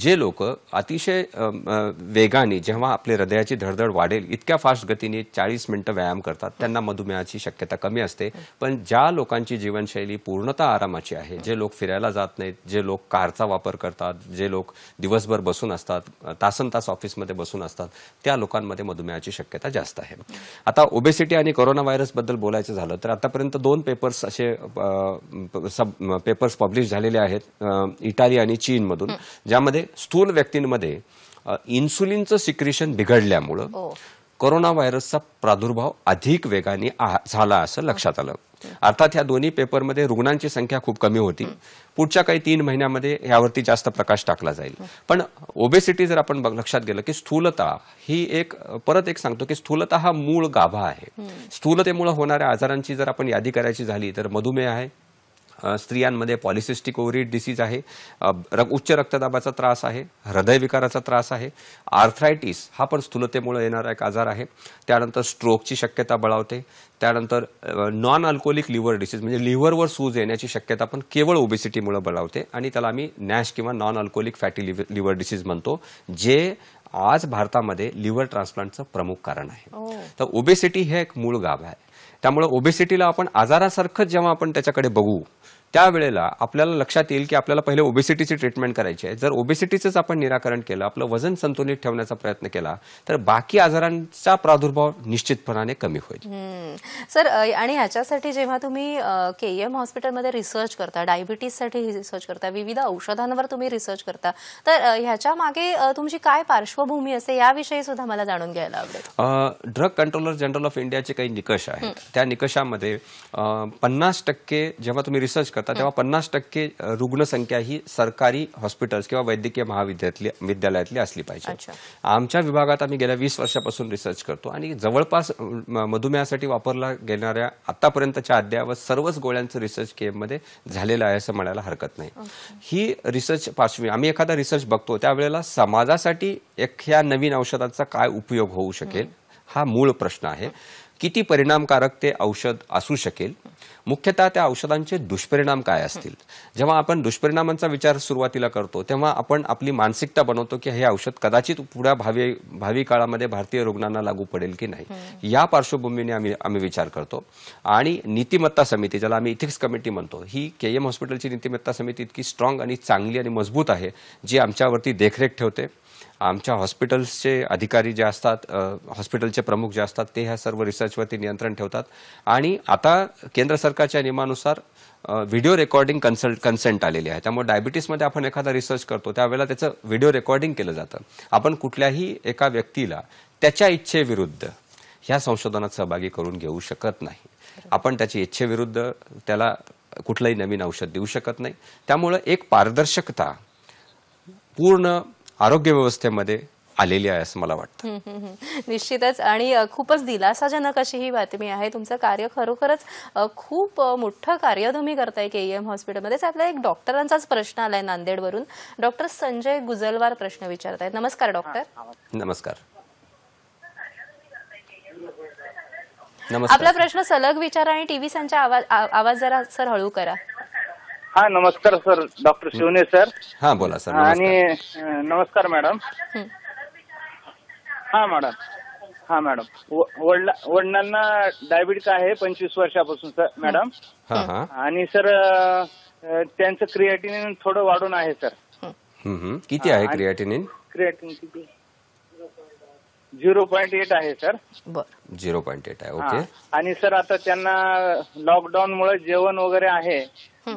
जे लोक अतिशय वेगाने जेव्हा आपले हृदयाची धडधड वाढेल इतक्या फास्ट गतीने चाळीस मिनटं व्यायाम करतात त्यांना मधुमेहाची शक्यता कमी असते पण ज्या लोकांची जीवनशैली पूर्णतः आरामाची आहे जे लोक फिरायला जात नाहीत जे लोक कारचा वापर करतात जे लोक दिवसभर बसून असतात तासन तास ऑफिसमध्ये बसून असतात त्या लोकांमध्ये मधुमेहाची शक्यता जास्त आहे आता ओबेसिटी आणि कोरोना व्हायरसबद्दल बोलायचं झालं तर आतापर्यंत दोन पेपर्स असे सब पेपर्स पब्लिश झालेले आहेत इटाली आणि चीनमधून ज्यामध्ये स्थूल व्यक्तींमध्ये इन्सुलिनचं सिक्रिशन बिघडल्यामुळं कोरोना हो. व्हायरसचा प्रादुर्भाव अधिक वेगाने झाला असं लक्षात आलं अर्थात या दोन्ही पेपरमध्ये रुग्णांची संख्या खूप कमी होती पुढच्या काही तीन महिन्यामध्ये यावरती जास्त प्रकाश टाकला जाईल पण ओबेसिटी जर आपण लक्षात गेलं की स्थूलता ही एक परत एक सांगतो की स्थूलता हा मूळ गाभा आहे स्थूलतेमुळे होणाऱ्या आजारांची जर आपण यादी करायची झाली तर मधुमेह आहे स्त्रियांमध्ये पॉलिसिस्टिक ओव्हरी डिसीज आहे उच्च रक्तदाबाचा त्रास आहे हृदयविकाराचा त्रास आहे आर्थरायटिस हा पण स्थूलतेमुळे येणारा एक आजार आहे त्यानंतर स्ट्रोकची शक्यता बळावते त्यानंतर नॉन अल्कोहोलिक लिव्हर डिसीज म्हणजे लिव्हरवर सूज येण्याची शक्यता पण केवळ ओबेसिटीमुळे बळावते आणि त्याला आम्ही नॅश किंवा non alcoholic fatty liver disease म्हणतो जे आज भारतामध्ये लिव्हर ट्रान्सप्लांटचं प्रमुख कारण आहे हो. तर ओबेसिटी हे एक मूळ गाभ आहे त्यामुळे ओबेसिटीला आपण आजारासारखंच जेव्हा आपण त्याच्याकडे बघू त्यावेळेला आपल्याला लक्षात येईल की आपल्याला पहिले ओबेसिटीची ट्रीटमेंट करायची आहे जर ओबेसिटीचंच आपण निराकरण केलं आपलं वजन संतुलित ठेवण्याचा प्रयत्न केला तर बाकी आजारांचा प्रादुर्भाव निश्चितपणाने कमी होईल सर आणि ह्याच्यासाठी जेव्हा तुम्ही के एम हॉस्पिटलमध्ये रिसर्च करता डायबिटीजसाठी रिसर्च करता विविध औषधांवर तुम्ही रिसर्च करता तर ह्याच्या मागे तुमची काय पार्श्वभूमी असते याविषयी सुद्धा मला जाणून घ्यायला आवडेल ड्रग कंट्रोलर जनरल ऑफ इंडियाचे काही निकष आहेत त्या निकषामध्ये पन्नास टक्के जेव्हा तुम्ही रिसर्च करता करता तेव्हा पन्नास टक्के रुग्णसंख्या ही सरकारी हॉस्पिटल्स किंवा वैद्यकीय महाविद्यालयातली विद्यालयातली असली पाहिजे आमच्या विभागात आम्ही गेल्या वीस वर्षापासून रिसर्च करतो आणि जवळपास मधुमेहासाठी वापरला गेणाऱ्या आतापर्यंतच्या अद्यावत सर्वच गोळ्यांचं रिसर्च केममध्ये झालेलं आहे असं म्हणायला हरकत नाही ही रिसर्च पार्श्वभूमी आम्ही एखादा रिसर्च बघतो त्यावेळेला समाजासाठी एक ह्या नवीन औषधाचा काय उपयोग होऊ शकेल हा मूळ प्रश्न आहे किती परिणामकारक ते औषध असू शकेल मुख्यतः त्या औषधांचे दुष्परिणाम काय असतील जेव्हा आपण दुष्परिणामांचा विचार सुरुवातीला करतो तेव्हा आपण आपली मानसिकता बनवतो की हे औषध कदाचित पुढ्या भावी भावी काळामध्ये भारतीय रुग्णांना लागू पडेल की नाही या पार्श्वभूमीने आम्ही आम्ही विचार करतो आणि नीतिमत्ता समिती ज्याला आम्ही इथिक्स कमिटी म्हणतो ही के एम हॉस्पिटलची नीतिमत्ता समिती इतकी स्ट्रॉंग आणि चांगली आणि मजबूत आहे जी आमच्यावरती देखरेख ठेवते आमच्या हॉस्पिटल्सचे अधिकारी जे असतात हॉस्पिटलचे प्रमुख जे असतात ते ह्या सर्व रिसर्चवरती नियंत्रण ठेवतात आणि आता केंद्र सरकारच्या नियमानुसार व्हिडिओ रेकॉर्डिंग कन्सल्ट कन्सेंट आलेली आहे त्यामुळे डायबिटीसमध्ये आपण एखादा रिसर्च करतो त्यावेळेला त्याचं व्हिडिओ रेकॉर्डिंग केलं जातं आपण कुठल्याही एका व्यक्तीला त्याच्या इच्छेविरुद्ध ह्या संशोधनात सहभागी करून घेऊ शकत नाही आपण त्याची इच्छेविरुद्ध त्याला कुठलंही नवीन औषध देऊ शकत नाही त्यामुळं एक पारदर्शकता पूर्ण आरोग्य व्यवस्थेमध्ये आलेली आहे असं मला वाटतं निश्चितच आणि खूपच दिलासाजनक अशी ही बातमी आहे तुमचं कार्य खरोखरच खूप मोठं कार्य तुम्ही करताय के एम हॉस्पिटलमध्येच आपला एक डॉक्टरांचाच प्रश्न आलाय नांदेडवरून डॉक्टर संजय गुजलवार प्रश्न विचारतायत नमस्कार डॉक्टर नमस्कार आपला प्रश्न सलग विचारा आणि टीव्ही आवाज आवाज जरा सर हळू करा हा नमस्कार सर डॉक्टर शिवने सर हा बोला सर आणि नमस्कार मॅडम हा मॅडम हा मॅडम वडिलांना डायबिटीस आहे पंचवीस वर्षापासून सर मॅडम आणि सर त्यांचं क्रिएटिनिन थोडं वाढून आहे सर किती आहे क्रिएटिनिन क्रिएटिन किती झिरो पॉईंट एट आहे सर झिरो पॉईंट एट आहे ओके आणि सर आता त्यांना लॉकडाऊन मुळे जेवण वगैरे आहे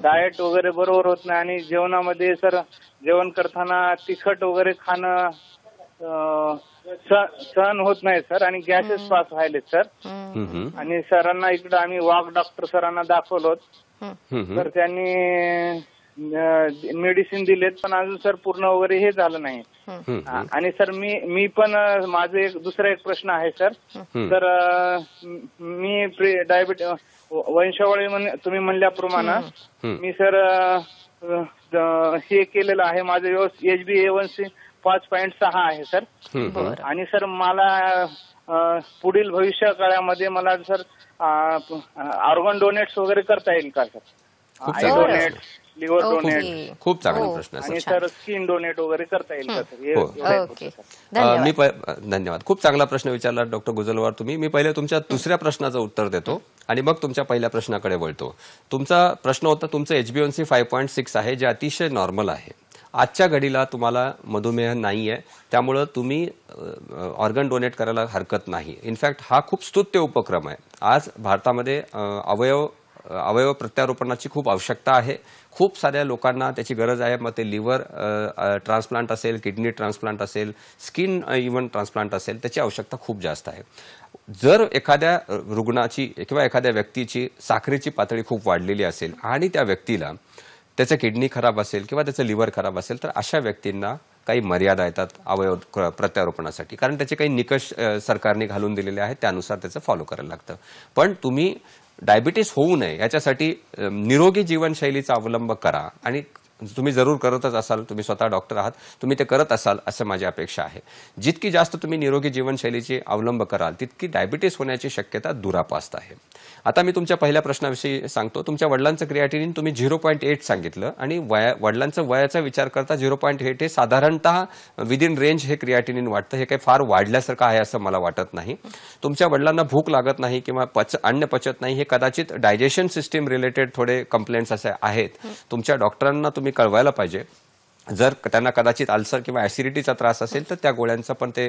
डाएट वगैरे बरोबर होत नाही आणि जेवणामध्ये सर जेवण करताना तिखट वगैरे खाणं सहन होत नाही सर आणि गॅसेस पास व्हायले सर आणि सरांना इकडे आम्ही वाघ डॉक्टर सरांना दाखवलो तर त्यांनी मेडिसिन दिलेत पण अजून सर पूर्ण वगैरे हे झालं नाही आणि सर मी मी पण माझं एक दुसरा एक प्रश्न आहे सर तर मी डायबिटी वंशावळी तुम्ही म्हणल्याप्रमाणे मी सर हे केलेलं आहे माझं व्यवस्थित H B A one C पाच पॉईंट सहा आहे सर आणि सर मला पुढील भविष्य काळामध्ये मला सर ऑर्गन डोनेट्स वगैरे करता येईल का sir eye donates liver donate खूप चांगला हो. प्रश्न आहे सर स्किन डोनेट वगैरे करता येईल हो. मी धन्यवाद खूप चांगला प्रश्न विचारला डॉक्टर गुजलवार तुम्ही मी पहिले तुमच्या दुसऱ्या प्रश्नाचं उत्तर देतो आणि मग तुमच्या पहिल्या प्रश्नाकडे वळतो तुमचा प्रश्न होता तुमचं सी फाईव्ह पॉईंट सिक्स आहे जे अतिशय नॉर्मल आहे आजच्या घडीला तुम्हाला मधुमेह नाही आहे त्यामुळं तुम्ही ऑर्गन डोनेट करायला हरकत नाही इनफॅक्ट हा खूप स्तुत्य उपक्रम आहे आज भारतामध्ये अवयव अवयव प्रत्यारोपणाची खूप आवश्यकता आहे खूप साऱ्या लोकांना त्याची गरज आहे मग ते लिव्हर ट्रान्सप्लांट असेल किडनी ट्रान्सप्लांट असेल स्किन इव्हन ट्रान्सप्लांट असेल त्याची आवश्यकता खूप जास्त आहे जर एखाद्या रुग्णाची किंवा एखाद्या व्यक्तीची साखरेची पातळी खूप वाढलेली असेल आणि त्या व्यक्तीला त्याचं किडनी खराब असेल किंवा त्याचं लिव्हर खराब असेल तर अशा व्यक्तींना काही मर्यादा येतात अवयव प्रत्यारोपणासाठी कारण त्याचे काही निकष सरकारने घालून दिलेले आहेत त्यानुसार त्याचं फॉलो करायला लागतं पण तुम्ही डायबिटीस होऊ नये याच्यासाठी निरोगी जीवनशैलीचा अवलंब करा आणि म्हणजे तुम्ही जरूर करतच असाल तुम्ही स्वतः डॉक्टर आहात तुम्ही ते करत असाल असं माझी अपेक्षा आहे जितकी जास्त तुम्ही निरोगी जीवनशैलीची अवलंब कराल तितकी डायबिटीस होण्याची शक्यता दुरापास्त आहे आता मी तुमच्या पहिल्या प्रश्नाविषयी सांगतो तुमच्या वडिलांचं क्रियाटिनिन तुम्ही झिरो पॉईंट एट सांगितलं आणि वया वडिलांचं वयाचा विचार करता झिरो पॉईंट एट हे साधारणतः विदिन रेंज हे क्रियाटिनिन वाटतं हे काही फार वाढल्यासारखं आहे असं मला वाटत नाही तुमच्या वडिलांना भूक लागत नाही किंवा पच अन्न पचत नाही हे कदाचित डायजेशन सिस्टीम रिलेटेड थोडे कंप्लेंट्स असे आहेत तुमच्या डॉक्टरांना तुम्ही तुम्ही कळवायला पाहिजे जर त्यांना कदाचित अल्सर किंवा ॲसिडिटीचा त्रास असेल तर त्या गोळ्यांचं पण ते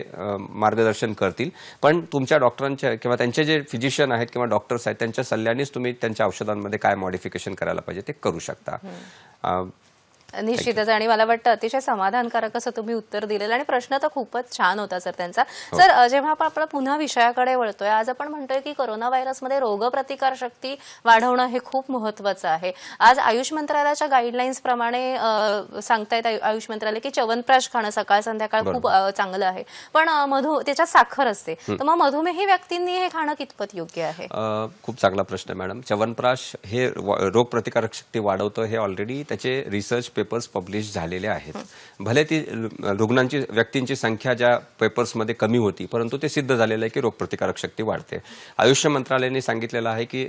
मार्गदर्शन करतील पण तुमच्या डॉक्टरांच्या किंवा त्यांचे जे फिजिशियन आहेत किंवा डॉक्टर्स आहेत त्यांच्या सल्ल्यानेच तुम्ही त्यांच्या औषधांमध्ये काय मॉडिफिकेशन करायला पाहिजे ते करू शकता निश्चितच आणि मला वाटतं अतिशय समाधानकारक असं तुम्ही उत्तर दिलेलं आणि प्रश्न तर खूपच छान होता सर त्यांचा हो. सर जेव्हा आपण पुन्हा विषयाकडे वळतोय आज आपण म्हणतोय की कोरोना व्हायरस व्हायरसमध्ये शक्ती वाढवणं हे खूप महत्वाचं आहे आज आयुष मंत्रालयाच्या गाईडलाईन्स प्रमाणे सांगतायत आयुष मंत्रालय की च्यवनप्राश खाणं सकाळ संध्याकाळ खूप चांगलं आहे पण मधु त्याच्यात साखर असते तर मग मधुमेही व्यक्तींनी हे खाणं कितपत योग्य आहे खूप चांगला प्रश्न मॅडम च्यवनप्राश हे रोगप्रतिकारक शक्ती वाढवतं हे ऑलरेडी त्याचे रिसर्च पेपर पेपर्स पब्लिश झालेले आहेत भले ती रुग्णांची व्यक्तींची संख्या ज्या पेपर्समध्ये कमी होती परंतु ते सिद्ध झालेलं आहे की रोगप्रतिकारक शक्ती वाढते आयुष्य मंत्रालयाने सांगितलेलं आहे की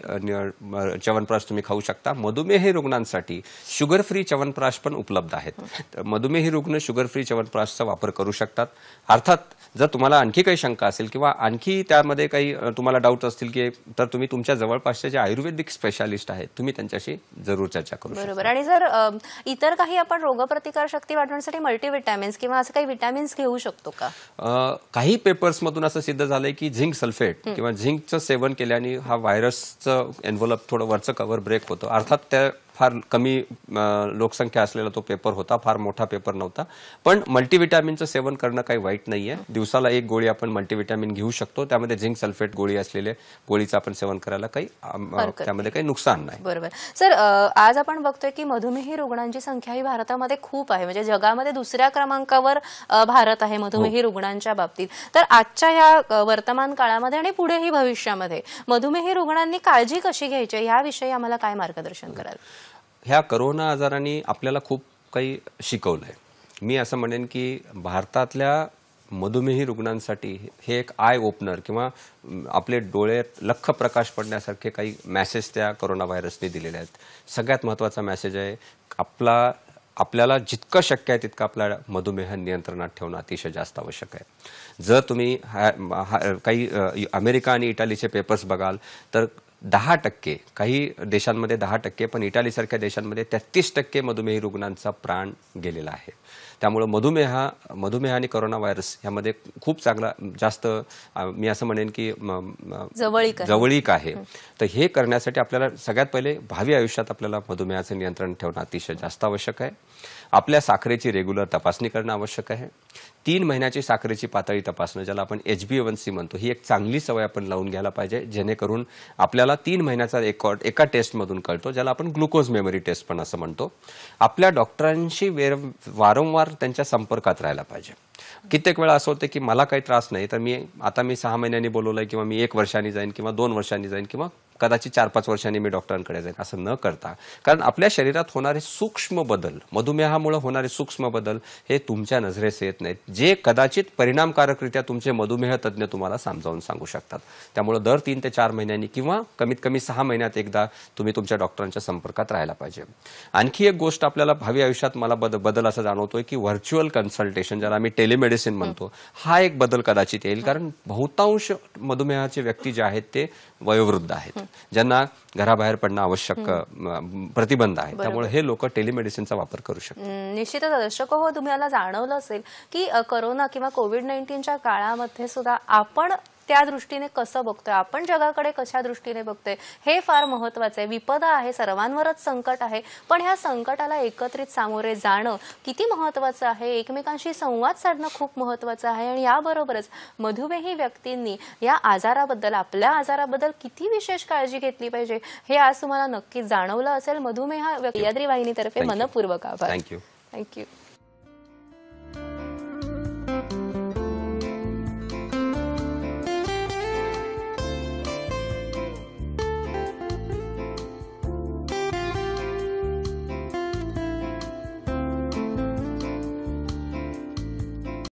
च्यवनप्राश तुम्ही खाऊ शकता मधुमेह रुग्णांसाठी शुगर फ्री च्यवनप्राश पण उपलब्ध आहेत तर मधुमेही रुग्ण शुगर फ्री च्यवनप्राशचा वापर करू शकतात अर्थात जर तुम्हाला आणखी काही शंका असेल किंवा आणखी त्यामध्ये काही तुम्हाला डाऊट असतील की तर तुम्ही तुमच्या जवळपासच्या जे आयुर्वेदिक स्पेशालिस्ट आहेत तुम्ही त्यांच्याशी जरूर चर्चा करू बरोबर आणि जर इतर काही आपण रोगप्रतिकार शक्ती वाढवण्यासाठी मल्टीव्हिटॅमिन्स किंवा असं काही विटामिन्स घेऊ शकतो का काही पेपर्स मधून असं सिद्ध झालंय की झिंक सल्फेट किंवा झिंकचं सेवन केल्याने हा व्हायरसचं एनव्हलप थोडं वरचं कव्हर ब्रेक होतं अर्थात त्या फार कमी लोकसंख्या असलेला तो पेपर होता फार मोठा पेपर नव्हता पण मल्टीव्हिटॅमिनचं सेवन करणं काही वाईट नाहीये दिवसाला एक गोळी आपण मल्टीव्हिटॅमिन घेऊ शकतो त्यामध्ये झिंक सल्फेट गोळी असलेले गोळीचं आपण सेवन करायला काही त्यामध्ये काही नुकसान नाही बरोबर सर आज आपण बघतोय की मधुमेही रुग्णांची संख्या ही भारतामध्ये खूप आहे म्हणजे जगामध्ये दुसऱ्या क्रमांकावर भारत आहे मधुमेही हो. रुग्णांच्या बाबतीत तर आजच्या या वर्तमान काळामध्ये आणि पुढेही भविष्यामध्ये मधुमेही रुग्णांनी काळजी कशी घ्यायची याविषयी आम्हाला काय मार्गदर्शन कराल ह्या करोना आजाराने आपल्याला खूप काही शिकवलं आहे मी असं म्हणेन की भारतातल्या मधुमेही रुग्णांसाठी हे एक आय ओपनर किंवा आपले डोळे लख प्रकाश पडण्यासारखे काही मॅसेज त्या करोना व्हायरसने दिलेले आहेत सगळ्यात महत्त्वाचा मॅसेज आहे आपला आपल्याला जितकं शक्य आहे तितकं आपला मधुमेह नियंत्रणात ठेवणं अतिशय जास्त आवश्यक आहे जर तुम्ही हा काही अमेरिका आणि इटालीचे पेपर्स बघाल तर दहा टक्के काही देशांमध्ये दहा टक्के पण इटालीसारख्या देशांमध्ये तेहतीस टक्के मधुमेही रुग्णांचा प्राण गेलेला आहे त्यामुळं मधुमेह मधुमेह आणि करोना व्हायरस यामध्ये खूप चांगला जास्त मी असं म्हणेन की जवळीक जवळीक आहे तर हे करण्यासाठी आपल्याला सगळ्यात पहिले भावी आयुष्यात आपल्याला मधुमेहाचं नियंत्रण ठेवणं अतिशय जास्त आवश्यक आहे आपल्या साखरेची रेग्युलर तपासणी करणं आवश्यक आहे तीन महिन्याची साखरेची पातळी तपासणं ज्याला आपण एच वन सी म्हणतो ही एक चांगली सवय आपण लावून घ्यायला पाहिजे जेणेकरून आपल्याला तीन महिन्याचा रेकॉर्ड एका टेस्टमधून कळतो ज्याला आपण ग्लुकोज मेमरी टेस्ट पण असं म्हणतो आपल्या डॉक्टरांशी वेर वारंवार त्यांच्या संपर्कात राहायला पाहिजे कित्येक वेळा असं होतं की मला काही त्रास नाही तर मी आता मी सहा महिन्यांनी बोलवलं किंवा मी एक वर्षांनी जाईन किंवा दोन वर्षांनी जाईन किंवा कदाचित चार पाच वर्षांनी मी डॉक्टरांकडे जाईन असं न करता कारण आपल्या शरीरात होणारे सूक्ष्म बदल मधुमेहामुळे होणारे सूक्ष्म बदल हे तुमच्या नजरेस येत नाहीत जे कदाचित परिणामकारकरित्या तुमचे मधुमेह तज्ज्ञ तुम्हाला समजावून सांगू शकतात त्यामुळे दर तीन ते चार महिन्यांनी किंवा कमीत कमी सहा महिन्यात एकदा तुम्ही तुमच्या डॉक्टरांच्या संपर्कात राहायला पाहिजे आणखी एक गोष्ट आपल्याला भावी आयुष्यात मला बद बदल असा जाणवतोय की व्हर्च्युअल कन्सल्टेशन ज्याला आम्ही टेलिमेडिसिन म्हणतो हा एक बदल कदाचित येईल कारण बहुतांश मधुमेहाचे व्यक्ती जे आहेत ते वयोवृद्ध आहेत ज्यांना घराबाहेर पडणं आवश्यक प्रतिबंध आहे त्यामुळे हे लोक टेलिमेडिसिनचा वापर करू शकतात निश्चितच दर्शक हो तुम्ही जाणवलं असेल की करोना किंवा कोविड नाईन्टीनच्या काळामध्ये सुद्धा आपण त्या दृष्टीने कसं बघतोय आपण जगाकडे कशा दृष्टीने बघतोय हे फार महत्वाचं आहे विपद आहे सर्वांवरच संकट आहे पण ह्या संकटाला एकत्रित सामोरे जाणं किती महत्वाचं आहे एकमेकांशी संवाद साधणं खूप महत्वाचं आहे आणि याबरोबरच मधुमेही व्यक्तींनी या आजाराबद्दल आपल्या आजाराबद्दल किती विशेष काळजी घेतली पाहिजे हे आज तुम्हाला नक्कीच जाणवलं असेल मधुमेह याद्री वाहिनीतर्फे मनपूर्वक आभार थँक्यू थँक्यू